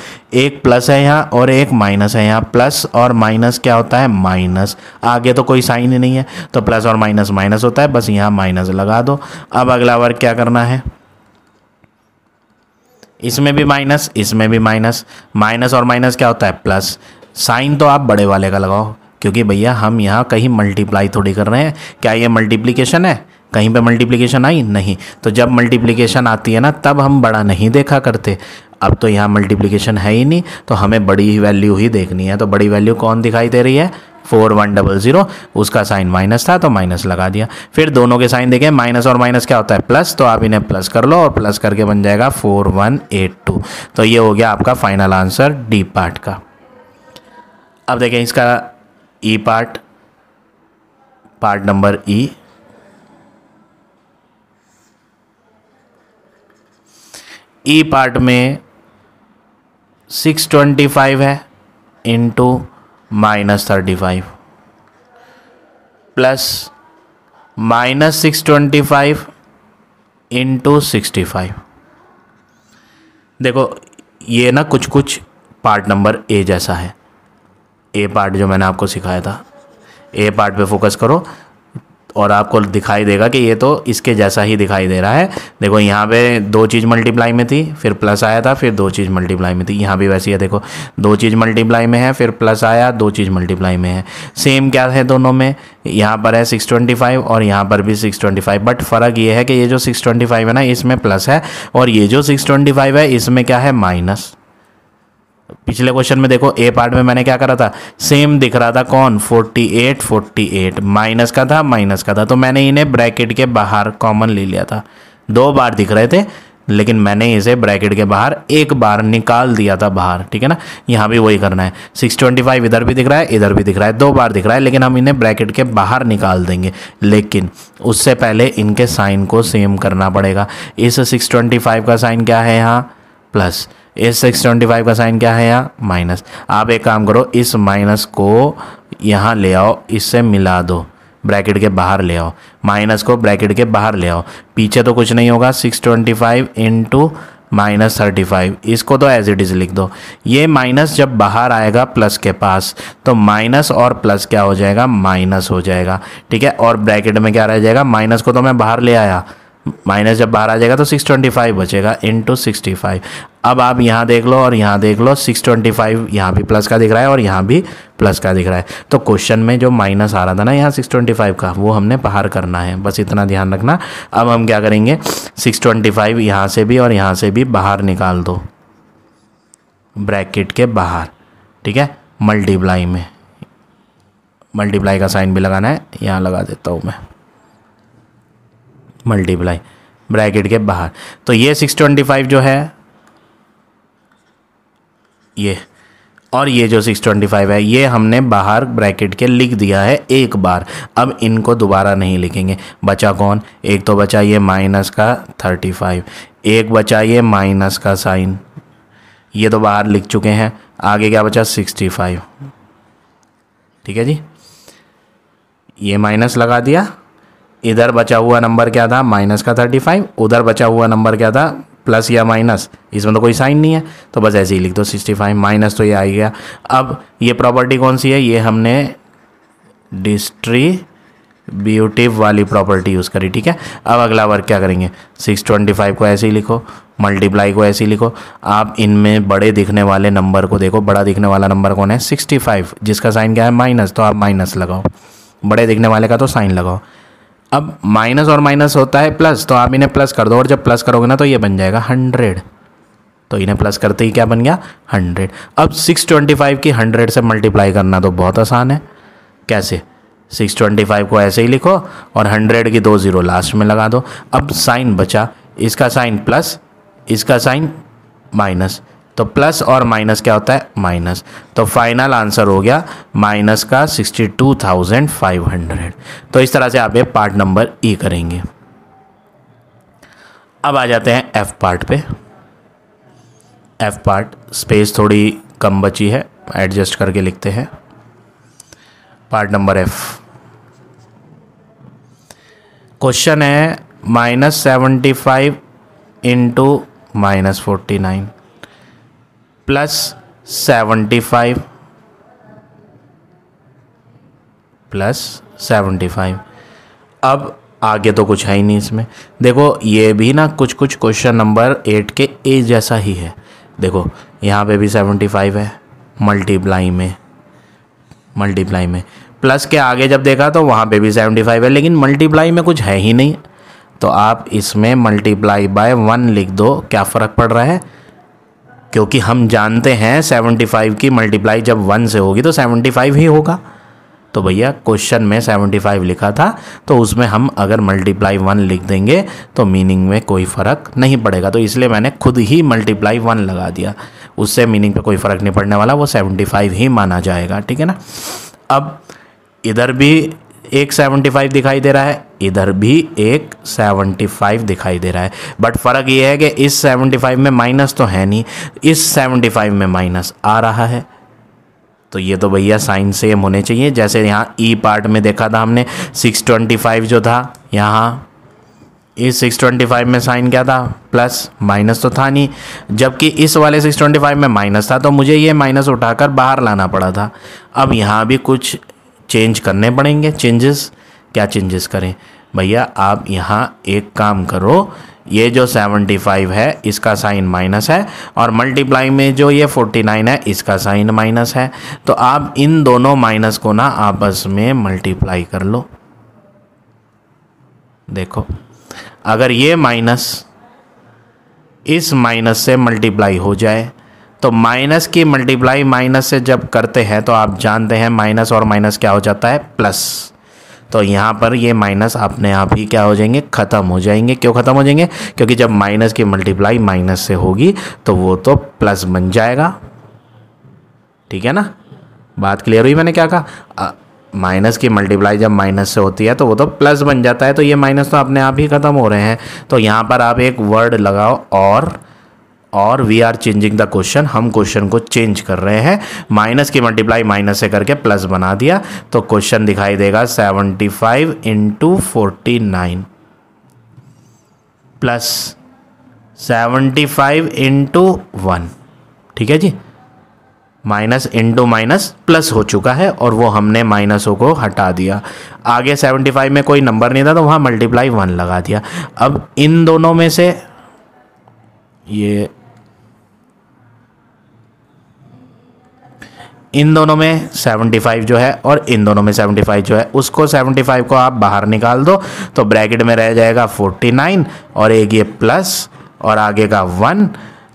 एक प्लस है यहाँ और एक माइनस है यहाँ प्लस और माइनस क्या होता है माइनस आगे तो कोई साइन ही नहीं है तो प्लस और माइनस माइनस होता है बस यहाँ माइनस लगा दो अब अगला वर्ग क्या करना है इसमें भी माइनस इसमें भी माइनस माइनस और माइनस क्या होता है प्लस साइन तो आप बड़े वाले का लगाओ क्योंकि भैया हम यहाँ कहीं मल्टीप्लाई थोड़ी कर रहे हैं क्या ये मल्टीप्लिकेशन है कहीं पे मल्टीप्लिकेशन आई नहीं तो जब मल्टीप्लिकेशन आती है ना तब हम बड़ा नहीं देखा करते अब तो यहाँ मल्टीप्लिकेशन है ही नहीं तो हमें बड़ी वैल्यू ही देखनी है तो बड़ी वैल्यू कौन दिखाई दे रही है फोर वन डबल ज़ीरो उसका साइन माइनस था तो माइनस लगा दिया फिर दोनों के साइन देखें माइनस और माइनस क्या होता है प्लस तो आप इन्हें प्लस कर लो और प्लस करके बन जाएगा फोर वन एट टू तो ये हो गया आपका फाइनल आंसर डी पार्ट का अब देखें इसका E part part number E E part में सिक्स ट्वेंटी फाइव है into minus thirty five plus minus six twenty five into sixty five देखो ये ना कुछ कुछ पार्ट नंबर ए जैसा है ए पार्ट जो मैंने आपको सिखाया था ए पार्ट पे फोकस करो और आपको दिखाई देगा कि ये तो इसके जैसा ही दिखाई दे रहा है देखो यहाँ पे दो चीज़ मल्टीप्लाई में थी फिर प्लस आया था फिर दो चीज़ मल्टीप्लाई में थी यहाँ भी वैसी है देखो दो चीज़ मल्टीप्लाई में है फिर प्लस आया दो चीज़ मल्टीप्लाई में है सेम क्या है दोनों में यहाँ पर है सिक्स ट्वेंटी फाइव और यहाँ पर भी सिक्स ट्वेंटी फाइव बट फ़र्क ये है कि ये जो सिक्स ट्वेंटी फाइव है ना इसमें प्लस है और ये जो सिक्स ट्वेंटी फाइव है इसमें क्या है माइनस पिछले क्वेश्चन में देखो ए पार्ट में मैंने क्या करा था सेम दिख रहा था कौन 48 48 माइनस का था माइनस का था तो मैंने इन्हें ब्रैकेट के बाहर कॉमन ले लिया था दो बार दिख रहे थे लेकिन मैंने इसे ब्रैकेट के बाहर एक बार निकाल दिया था बाहर ठीक है ना यहाँ भी वही करना है 625 इधर भी दिख रहा है इधर भी दिख रहा है दो बार दिख रहा है लेकिन हम इन्हें ब्रैकेट के बाहर निकाल देंगे लेकिन उससे पहले इनके साइन को सेम करना पड़ेगा इस 625 का साइन क्या है यहाँ प्लस एस सिक्स ट्वेंटी फाइव का साइन क्या है यहाँ माइनस आप एक काम करो इस माइनस को यहाँ ले आओ इससे मिला दो ब्रैकेट के बाहर ले आओ माइनस को ब्रैकेट के बाहर ले आओ पीछे तो कुछ नहीं होगा six twenty five into minus thirty five इसको तो एज इट इज़ लिख दो ये माइनस जब बाहर आएगा प्लस के पास तो माइनस और प्लस क्या हो जाएगा माइनस हो जाएगा ठीक है और ब्रैकेट में क्या रह जाएगा माइनस को तो मैं बाहर ले आया माइनस जब बाहर आ जाएगा तो सिक्स ट्वेंटी फाइव बचेगा इंटू सिक्सटी फाइव अब आप यहाँ देख लो और यहाँ देख लो 625 ट्वेंटी फाइव यहाँ भी प्लस का दिख रहा है और यहाँ भी प्लस का दिख रहा है तो क्वेश्चन में जो माइनस आ रहा था ना यहाँ 625 का वो हमने बाहर करना है बस इतना ध्यान रखना अब हम क्या करेंगे 625 ट्वेंटी फाइव यहाँ से भी और यहाँ से भी बाहर निकाल दो ब्रैकेट के बाहर ठीक है मल्टीप्लाई में मल्टीप्लाई का साइन भी लगाना है यहाँ लगा देता हूँ मैं मल्टीप्लाई ब्रैकेट के बाहर तो ये 625 जो है ये और ये जो 625 है ये हमने बाहर ब्रैकेट के लिख दिया है एक बार अब इनको दोबारा नहीं लिखेंगे बचा कौन एक तो बचा ये माइनस का 35 एक बचा ये माइनस का साइन ये तो बाहर लिख चुके हैं आगे क्या बचा 65 ठीक है जी ये माइनस लगा दिया इधर बचा हुआ नंबर क्या था माइनस का 35 उधर बचा हुआ नंबर क्या था प्लस या माइनस इसमें तो कोई साइन नहीं है तो बस ऐसे ही लिख दो सिक्सटी फाइव माइनस तो ये आ गया अब ये प्रॉपर्टी कौन सी है ये हमने डिस्ट्रीब्यूटिव वाली प्रॉपर्टी यूज़ करी ठीक है अब अगला वर्क क्या करेंगे सिक्स ट्वेंटी फाइव को ऐसे ही लिखो मल्टीप्लाई को ऐसे ही लिखो आप इनमें बड़े दिखने वाले नंबर को देखो बड़ा दिखने वाला नंबर कौन है सिक्सटी फाइव जिसका साइन क्या है माइनस तो आप माइनस लगाओ बड़े दिखने वाले का तो साइन लगाओ अब माइनस और माइनस होता है प्लस तो आप इन्हें प्लस कर दो और जब प्लस करोगे ना तो ये बन जाएगा हंड्रेड तो इन्हें प्लस करते ही क्या बन गया हंड्रेड अब सिक्स ट्वेंटी फाइव की हंड्रेड से मल्टीप्लाई करना तो बहुत आसान है कैसे सिक्स ट्वेंटी फाइव को ऐसे ही लिखो और हंड्रेड की दो ज़ीरो लास्ट में लगा दो अब साइन बचा इसका साइन प्लस इसका साइन माइनस तो प्लस और माइनस क्या होता है माइनस तो फाइनल आंसर हो गया माइनस का sixty two thousand five hundred तो इस तरह से आप ये पार्ट नंबर ई करेंगे अब आ जाते हैं एफ पार्ट पे एफ पार्ट स्पेस थोड़ी कम बची है एडजस्ट करके लिखते हैं पार्ट नंबर एफ क्वेश्चन है minus seventy five into minus forty nine plus seventy five plus seventy five अब आगे तो कुछ है ही नहीं इसमें देखो ये भी ना कुछ कुछ क्वेश्चन नंबर एट के ए जैसा ही है देखो यहाँ पे भी सेवेंटी फाइव है मल्टीप्लाई में मल्टीप्लाई में प्लस के आगे जब देखा तो वहाँ पे भी सेवेंटी फाइव है लेकिन मल्टीप्लाई में कुछ है ही नहीं तो आप इसमें मल्टीप्लाई बाय वन लिख दो क्या फ़र्क पड़ रहा है क्योंकि हम जानते हैं 75 की मल्टीप्लाई जब वन से होगी तो 75 ही होगा तो भैया क्वेश्चन में 75 लिखा था तो उसमें हम अगर मल्टीप्लाई वन लिख देंगे तो मीनिंग में कोई फ़र्क नहीं पड़ेगा तो इसलिए मैंने खुद ही मल्टीप्लाई वन लगा दिया उससे मीनिंग पे कोई फ़र्क नहीं पड़ने वाला वो 75 ही माना जाएगा ठीक है ना अब इधर भी एक सेवेंटी फाइव दिखाई दे रहा है इधर भी एक सेवेंटी फाइव दिखाई दे रहा है बट फ़र्क ये है कि इस सेवेंटी फाइव में माइनस तो है नहीं इस सेवेंटी फाइव में माइनस आ रहा है तो ये तो भैया साइन सेम होने चाहिए जैसे यहाँ ई e पार्ट में देखा था हमने सिक्स ट्वेंटी फाइव जो था यहाँ इस 625 में साइन क्या था प्लस माइनस तो था नहीं जबकि इस वाले 625 में माइनस था तो मुझे ये माइनस उठाकर बाहर लाना पड़ा था अब यहाँ भी कुछ चेंज करने पड़ेंगे चेंजेस क्या चेंजेस करें भैया आप यहाँ एक काम करो ये जो 75 है इसका साइन माइनस है और मल्टीप्लाई में जो ये 49 है इसका साइन माइनस है तो आप इन दोनों माइनस को ना आपस में मल्टीप्लाई कर लो देखो अगर ये माइनस इस माइनस से मल्टीप्लाई हो जाए तो माइनस की मल्टीप्लाई माइनस से जब करते हैं तो आप जानते हैं माइनस और माइनस क्या हो जाता है प्लस तो यहाँ पर ये माइनस अपने आप ही क्या हो जाएंगे ख़त्म हो जाएंगे क्यों ख़त्म हो जाएंगे क्योंकि जब माइनस की मल्टीप्लाई माइनस से होगी तो वो तो प्लस बन जाएगा ठीक है ना बात क्लियर हुई मैंने क्या कहा माइनस की मल्टीप्लाई जब माइनस से होती है तो वो तो प्लस बन जाता है तो ये माइनस तो अपने आप ही ख़त्म हो रहे हैं तो यहाँ पर आप एक वर्ड लगाओ और और we are changing the question हम क्वेश्चन को चेंज कर रहे हैं माइनस की मल्टीप्लाई माइनस से करके प्लस बना दिया तो क्वेश्चन दिखाई देगा 75 five into forty nine plus seventy five into one ठीक है जी माइनस इंटू माइनस प्लस हो चुका है और वो हमने माइनसों को हटा दिया आगे सेवेंटी फाइव में कोई नंबर नहीं था तो वहाँ मल्टीप्लाई वन लगा दिया अब इन दोनों में से ये इन दोनों में 75 जो है और इन दोनों में 75 जो है उसको 75 को आप बाहर निकाल दो तो ब्रैकेट में रह जाएगा 49 और एक ये प्लस और आगे का वन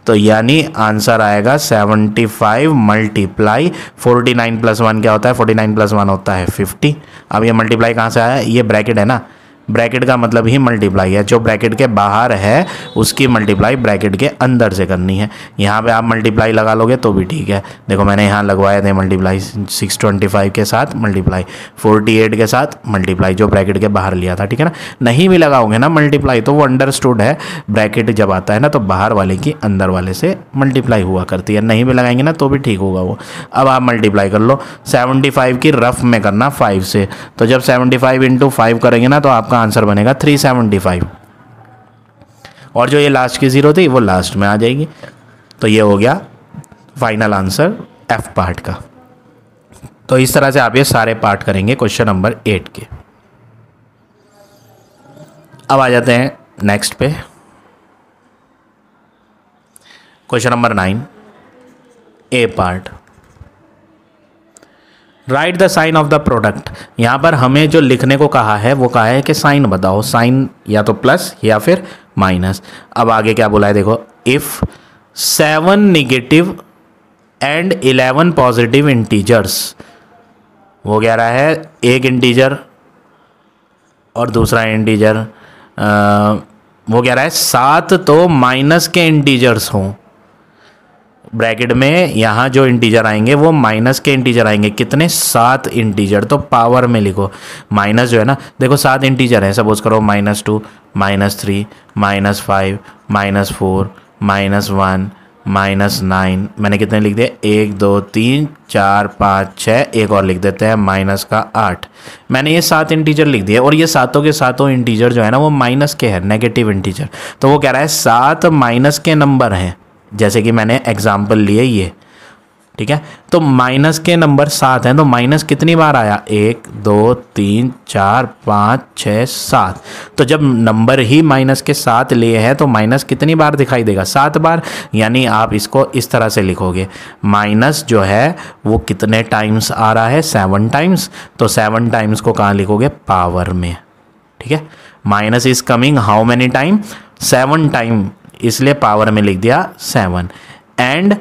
तो यानी आंसर आएगा 75 मल्टीप्लाई फोर्टी प्लस वन क्या होता है 49 प्लस वन होता है 50 अब ये मल्टीप्लाई कहाँ से आया ये ब्रैकेट है ना ब्रैकेट का मतलब ही मल्टीप्लाई है जो ब्रैकेट के बाहर है उसकी मल्टीप्लाई ब्रैकेट के अंदर से करनी है यहाँ पे आप मल्टीप्लाई लगा लोगे तो भी ठीक है देखो मैंने यहाँ लगवाए थे मल्टीप्लाई 625 के साथ मल्टीप्लाई 48 के साथ मल्टीप्लाई जो ब्रैकेट के बाहर लिया था ठीक है ना नहीं भी लगाओगे ना मल्टीप्लाई तो वो अंडरस्टूड है ब्रैकेट जब आता है ना तो बाहर वाले की अंदर वाले से मल्टीप्लाई हुआ करती है नहीं भी लगाएंगे ना तो भी ठीक होगा वो अब आप मल्टीप्लाई कर लो सेवेंटी की रफ में करना फाइव से तो जब सेवेंटी फाइव इंटू फाइव करेंगे ना तो आपका इसका आंसर बनेगा 375 और जो ये लास्ट की ज़ीरो थी वो लास्ट में आ जाएगी तो ये हो गया फाइनल आंसर एफ पार्ट का तो इस तरह से आप ये सारे पार्ट करेंगे क्वेश्चन नंबर एट के अब आ जाते हैं नेक्स्ट पे question number nine A part write the sign of the product यहाँ पर हमें जो लिखने को कहा है वो कहा है कि साइन बताओ साइन या तो प्लस या फिर माइनस अब आगे क्या बोला है देखो if seven negative and eleven positive integers वो कह रहा है एक इंटीजर और दूसरा इंटीजर आ, वो कह रहा है सात तो माइनस के इंटीजर्स हों ब्रैकेट में यहाँ जो इंटीजर आएंगे वो माइनस के इंटीजर आएंगे कितने सात इंटीजर तो पावर में लिखो माइनस जो है ना देखो सात इंटीजर हैं सपोज करो minus two minus three minus five minus four minus one minus nine मैंने कितने लिख दिए एक दो तीन चार पाँच छः एक और लिख देते हैं माइनस का आठ मैंने ये सात इंटीजर लिख दिए और ये सातों के सातों इंटीजर जो है ना वो माइनस के हैं नेगेटिव इंटीजर तो वो कह रहा है सात माइनस के नंबर हैं जैसे कि मैंने एग्जाम्पल लिए ये ठीक है तो माइनस के नंबर सात हैं तो माइनस कितनी बार आया एक दो तीन चार पाँच छ सात तो जब नंबर ही माइनस के साथ लिए हैं तो माइनस कितनी बार दिखाई देगा सात बार यानी आप इसको इस तरह से लिखोगे माइनस जो है वो कितने टाइम्स आ रहा है सेवन टाइम्स तो सेवन टाइम्स को कहाँ लिखोगे पावर में ठीक है minus is coming how many time seven time इसलिए पावर में लिख दिया seven and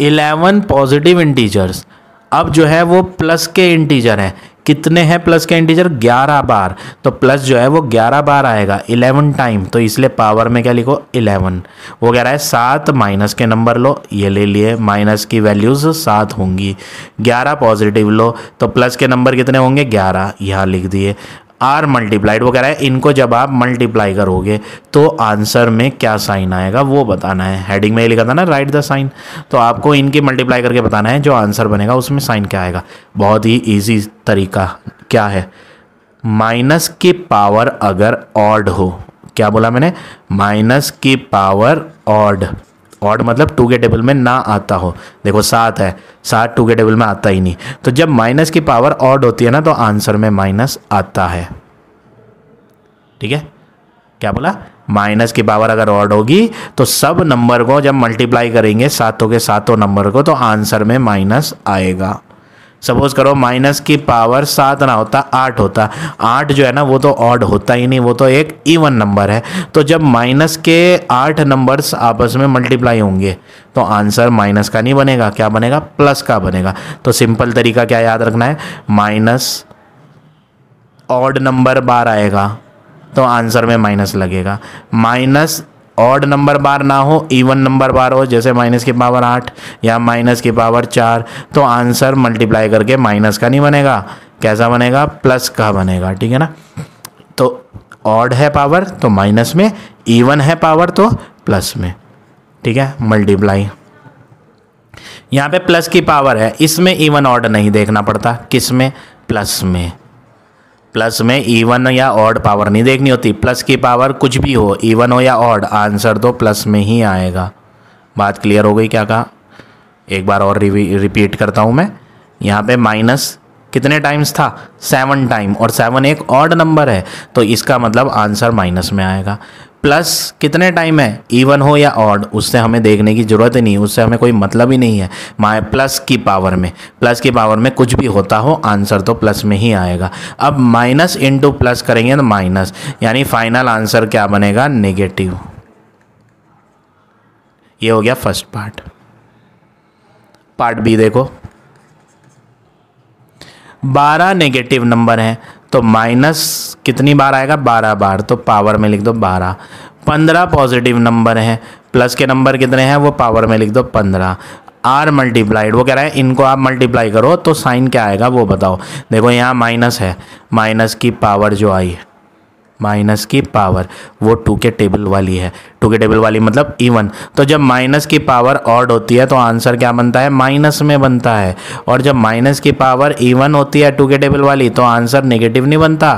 eleven positive integers अब जो है वो प्लस के इंटीजर हैं कितने हैं प्लस के इंटीजर ग्यारह बार तो प्लस जो है वो ग्यारह बार आएगा इलेवन टाइम तो इसलिए पावर में क्या लिखो इलेवन वो कह रहा है सात माइनस के नंबर लो ये ले लिए माइनस की वैल्यूज़ सात होंगी ग्यारह पॉजिटिव लो तो प्लस के नंबर कितने होंगे ग्यारह यहाँ लिख दिए आर मल्टीप्लाइड वो कह रहा है इनको जब आप मल्टीप्लाई करोगे तो आंसर में क्या साइन आएगा वो बताना है हेडिंग में ये लिखा था ना राइट द साइन तो आपको इनकी मल्टीप्लाई करके बताना है जो आंसर बनेगा उसमें साइन क्या आएगा बहुत ही ईजी तरीका क्या है माइनस की पावर अगर ऑड हो क्या बोला मैंने माइनस की पावर ऑड ऑड मतलब टू के टेबल में ना आता हो देखो सात है सात टू के टेबल में आता ही नहीं तो जब माइनस की पावर ऑड होती है ना तो आंसर में माइनस आता है ठीक है क्या बोला माइनस की पावर अगर ऑड होगी तो सब नंबर को जब मल्टीप्लाई करेंगे सातों के सातों नंबर को तो आंसर में माइनस आएगा सपोज करो माइनस की पावर सात ना होता आठ होता आठ जो है ना वो तो ऑड होता ही नहीं वो तो एक इवन नंबर है तो जब माइनस के आठ नंबर्स आपस में मल्टीप्लाई होंगे तो आंसर माइनस का नहीं बनेगा क्या बनेगा प्लस का बनेगा तो सिंपल तरीका क्या याद रखना है माइनस ऑड नंबर बार आएगा तो आंसर में माइनस लगेगा माइनस ऑड नंबर बार ना हो इवन नंबर बार हो जैसे माइनस की पावर आठ या माइनस की पावर चार तो आंसर मल्टीप्लाई करके माइनस का नहीं बनेगा कैसा बनेगा प्लस का बनेगा ठीक है ना तो ऑड है पावर तो माइनस में इवन है पावर तो प्लस में ठीक है मल्टीप्लाई यहाँ पे प्लस की पावर है इसमें इवन ऑड नहीं देखना पड़ता किस में प्लस में प्लस में इवन e या ऑड पावर नहीं देखनी होती प्लस की पावर कुछ भी हो इवन e हो या ऑड आंसर तो प्लस में ही आएगा बात क्लियर हो गई क्या कहा एक बार और रिपीट करता हूँ मैं यहाँ पे माइनस कितने टाइम्स था सेवन टाइम और सेवन एक ऑड नंबर है तो इसका मतलब आंसर माइनस में आएगा प्लस कितने टाइम है इवन हो या ऑड उससे हमें देखने की ज़रूरत ही नहीं उससे हमें कोई मतलब ही नहीं है माय प्लस की पावर में प्लस की पावर में कुछ भी होता हो आंसर तो प्लस में ही आएगा अब माइनस इंटू प्लस करेंगे तो माइनस यानी फाइनल आंसर क्या बनेगा नेगेटिव ये हो गया फर्स्ट पार्ट पार्ट बी देखो बारह नेगेटिव नंबर हैं तो माइनस कितनी बार आएगा बारह बार तो पावर में लिख दो बारह पंद्रह पॉजिटिव नंबर हैं प्लस के नंबर कितने हैं वो पावर में लिख दो पंद्रह आर मल्टीप्लाइड वो कह रहा है इनको आप मल्टीप्लाई करो तो साइन क्या आएगा वो बताओ देखो यहाँ माइनस है माइनस की पावर जो आई है माइनस की पावर वो टू के टेबल वाली है टू के टेबल वाली मतलब इवन तो जब माइनस की पावर ऑड होती है तो आंसर क्या बनता है माइनस में बनता है और जब माइनस की पावर इवन होती है टू के टेबल वाली तो आंसर नेगेटिव नहीं बनता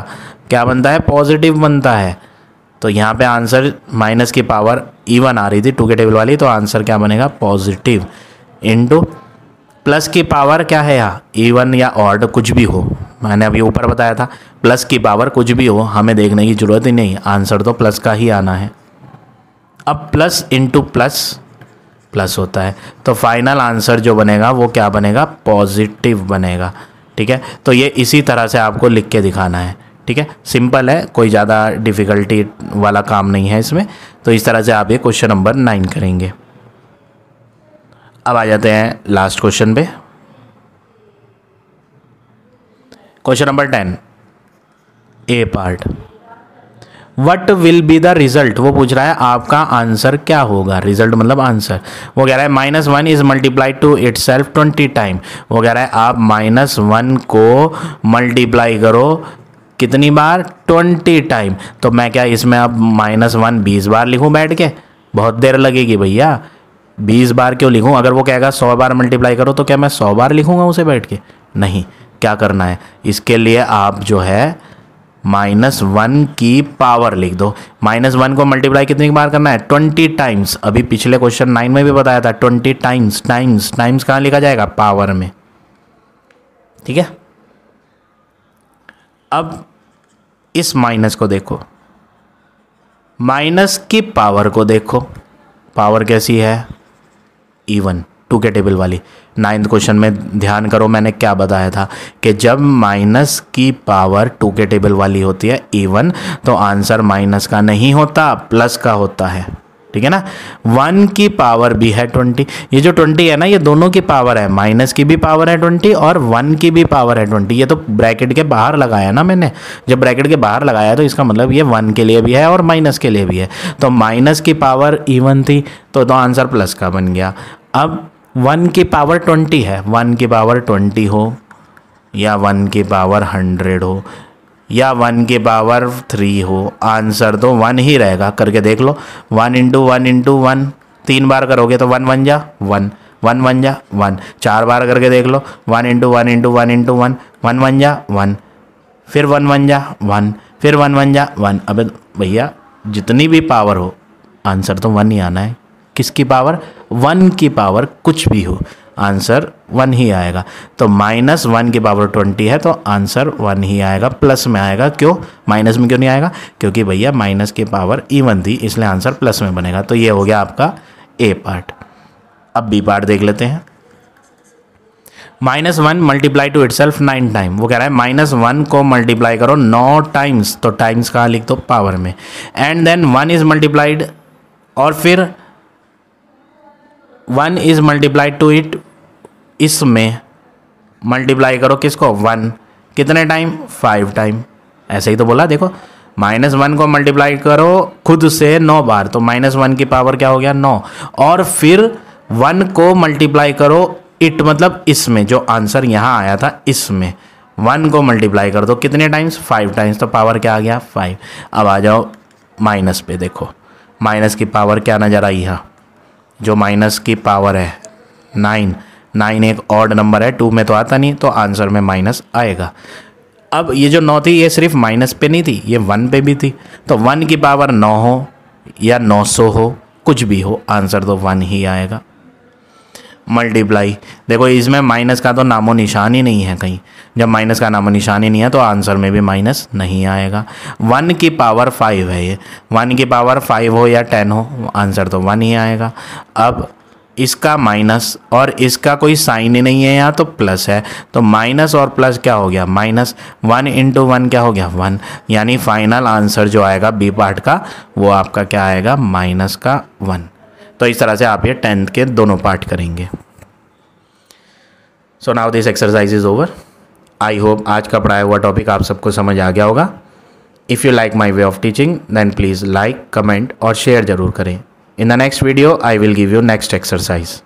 क्या बनता है पॉजिटिव बनता है तो यहाँ पे आंसर माइनस की पावर इवन आ रही थी टू के टेबल वाली तो आंसर क्या बनेगा पॉजिटिव इंटू प्लस की पावर क्या है यहाँ इवन या ऑड कुछ भी हो मैंने अभी ऊपर बताया था प्लस की पावर कुछ भी हो हमें देखने की ज़रूरत ही नहीं आंसर तो प्लस का ही आना है अब प्लस इंटू प्लस प्लस होता है तो फाइनल आंसर जो बनेगा वो क्या बनेगा पॉजिटिव बनेगा ठीक है तो ये इसी तरह से आपको लिख के दिखाना है ठीक है सिंपल है कोई ज़्यादा डिफ़िकल्टी वाला काम नहीं है इसमें तो इस तरह से आप ये क्वेश्चन नंबर नाइन करेंगे अब आ जाते हैं लास्ट क्वेश्चन पे question number ten A part what will be the result वो पूछ रहा है आपका आंसर क्या होगा रिजल्ट मतलब आंसर वो कह रहा है minus one is multiply to itself twenty time वो कह रहा है आप माइनस वन को मल्टीप्लाई करो कितनी बार ट्वेंटी टाइम तो मैं क्या इसमें अब माइनस वन बीस बार लिखूँ बैठ के बहुत देर लगेगी भैया बीस बार क्यों लिखूँ अगर वो कहेगा सौ बार मल्टीप्लाई करो तो क्या मैं सौ बार लिखूँगा उसे बैठ के नहीं क्या करना है इसके लिए आप जो है माइनस वन की पावर लिख दो माइनस वन को मल्टीप्लाई कितनी बार करना है ट्वेंटी टाइम्स अभी पिछले क्वेश्चन नाइन में भी बताया था ट्वेंटी टाइम्स टाइम्स टाइम्स कहाँ लिखा जाएगा पावर में ठीक है अब इस माइनस को देखो माइनस की पावर को देखो पावर कैसी है इवन टू के टेबल वाली नाइन्थ क्वेश्चन में ध्यान करो मैंने क्या बताया था कि जब माइनस की पावर टू के टेबल वाली होती है इवन तो आंसर माइनस का नहीं होता प्लस का होता है ठीक है ना वन की पावर भी है ट्वेंटी ये जो ट्वेंटी है ना ये दोनों की पावर है माइनस की भी पावर है ट्वेंटी और वन की भी पावर है ट्वेंटी ये तो ब्रैकेट के बाहर लगाया ना मैंने जब ब्रैकेट के बाहर लगाया तो इसका मतलब ये वन के लिए भी है और माइनस के लिए भी है तो माइनस की पावर इवन थी तो, तो आंसर प्लस का बन गया अब वन की पावर ट्वेंटी है वन की पावर ट्वेंटी हो या वन की पावर हंड्रेड हो या वन के पावर थ्री हो आंसर तो वन ही रहेगा करके देख लो one into one into one तीन बार करोगे तो वन वन जा वन वन वन जा वन चार बार करके देख लो one into one into one into one one one जा वन फिर वन वन जा वन फिर वन वन जा वन अब भैया जितनी भी पावर हो आंसर तो वन ही आना है किसकी पावर वन की पावर कुछ भी हो आंसर वन ही आएगा तो माइनस वन की पावर ट्वेंटी है तो आंसर वन ही आएगा प्लस में आएगा क्यों माइनस में क्यों नहीं आएगा क्योंकि भैया माइनस की पावर इवन थी इसलिए आंसर प्लस में बनेगा तो ये हो गया आपका ए पार्ट अब बी पार्ट देख लेते हैं minus one multiply to itself nine time वो कह रहा है माइनस वन को मल्टीप्लाई करो नौ टाइम्स तो टाइम्स कहाँ लिख दो पावर में and then one is multiplied और फिर one is multiply to it इसमें मल्टीप्लाई करो किसको वन कितने टाइम फाइव टाइम ऐसे ही तो बोला देखो माइनस वन को मल्टीप्लाई करो खुद से नौ बार तो माइनस वन की पावर क्या हो गया नौ और फिर वन को मल्टीप्लाई करो इट मतलब इसमें जो आंसर यहाँ आया था इसमें वन को मल्टीप्लाई कर दो कितने टाइम्स फाइव टाइम्स तो पावर क्या आ गया फाइव अब आ जाओ माइनस पे देखो माइनस की पावर क्या नज़र आई यहाँ जो माइनस की पावर है नाइन नाइन एक ऑड नंबर है टू में तो आता नहीं तो आंसर में माइनस आएगा अब ये जो नौ थी ये सिर्फ माइनस पे नहीं थी ये वन पे भी थी तो वन की पावर नौ हो या नौ सौ हो कुछ भी हो आंसर तो वन ही आएगा मल्टीप्लाई देखो इसमें माइनस का तो नामो निशान ही नहीं है कहीं जब माइनस का नामो निशान ही नहीं है तो आंसर में भी माइनस नहीं आएगा वन की पावर फाइव है ये वन की पावर फाइव हो या टेन हो आंसर तो वन ही आएगा अब इसका माइनस और इसका कोई साइन ही नहीं है यहाँ तो प्लस है तो माइनस और प्लस क्या हो गया माइनस वन इंटू वन क्या हो गया वन यानी फाइनल आंसर जो आएगा बी पार्ट का वो आपका क्या आएगा माइनस का वन तो इस तरह से आप ये टेंथ के दोनों पार्ट करेंगे so now this exercise is over I hope आज का पढ़ाया हुआ टॉपिक आप सबको समझ आ गया होगा if you like my way of teaching then please like comment और शेयर ज़रूर करें in the next video I will give you next exercise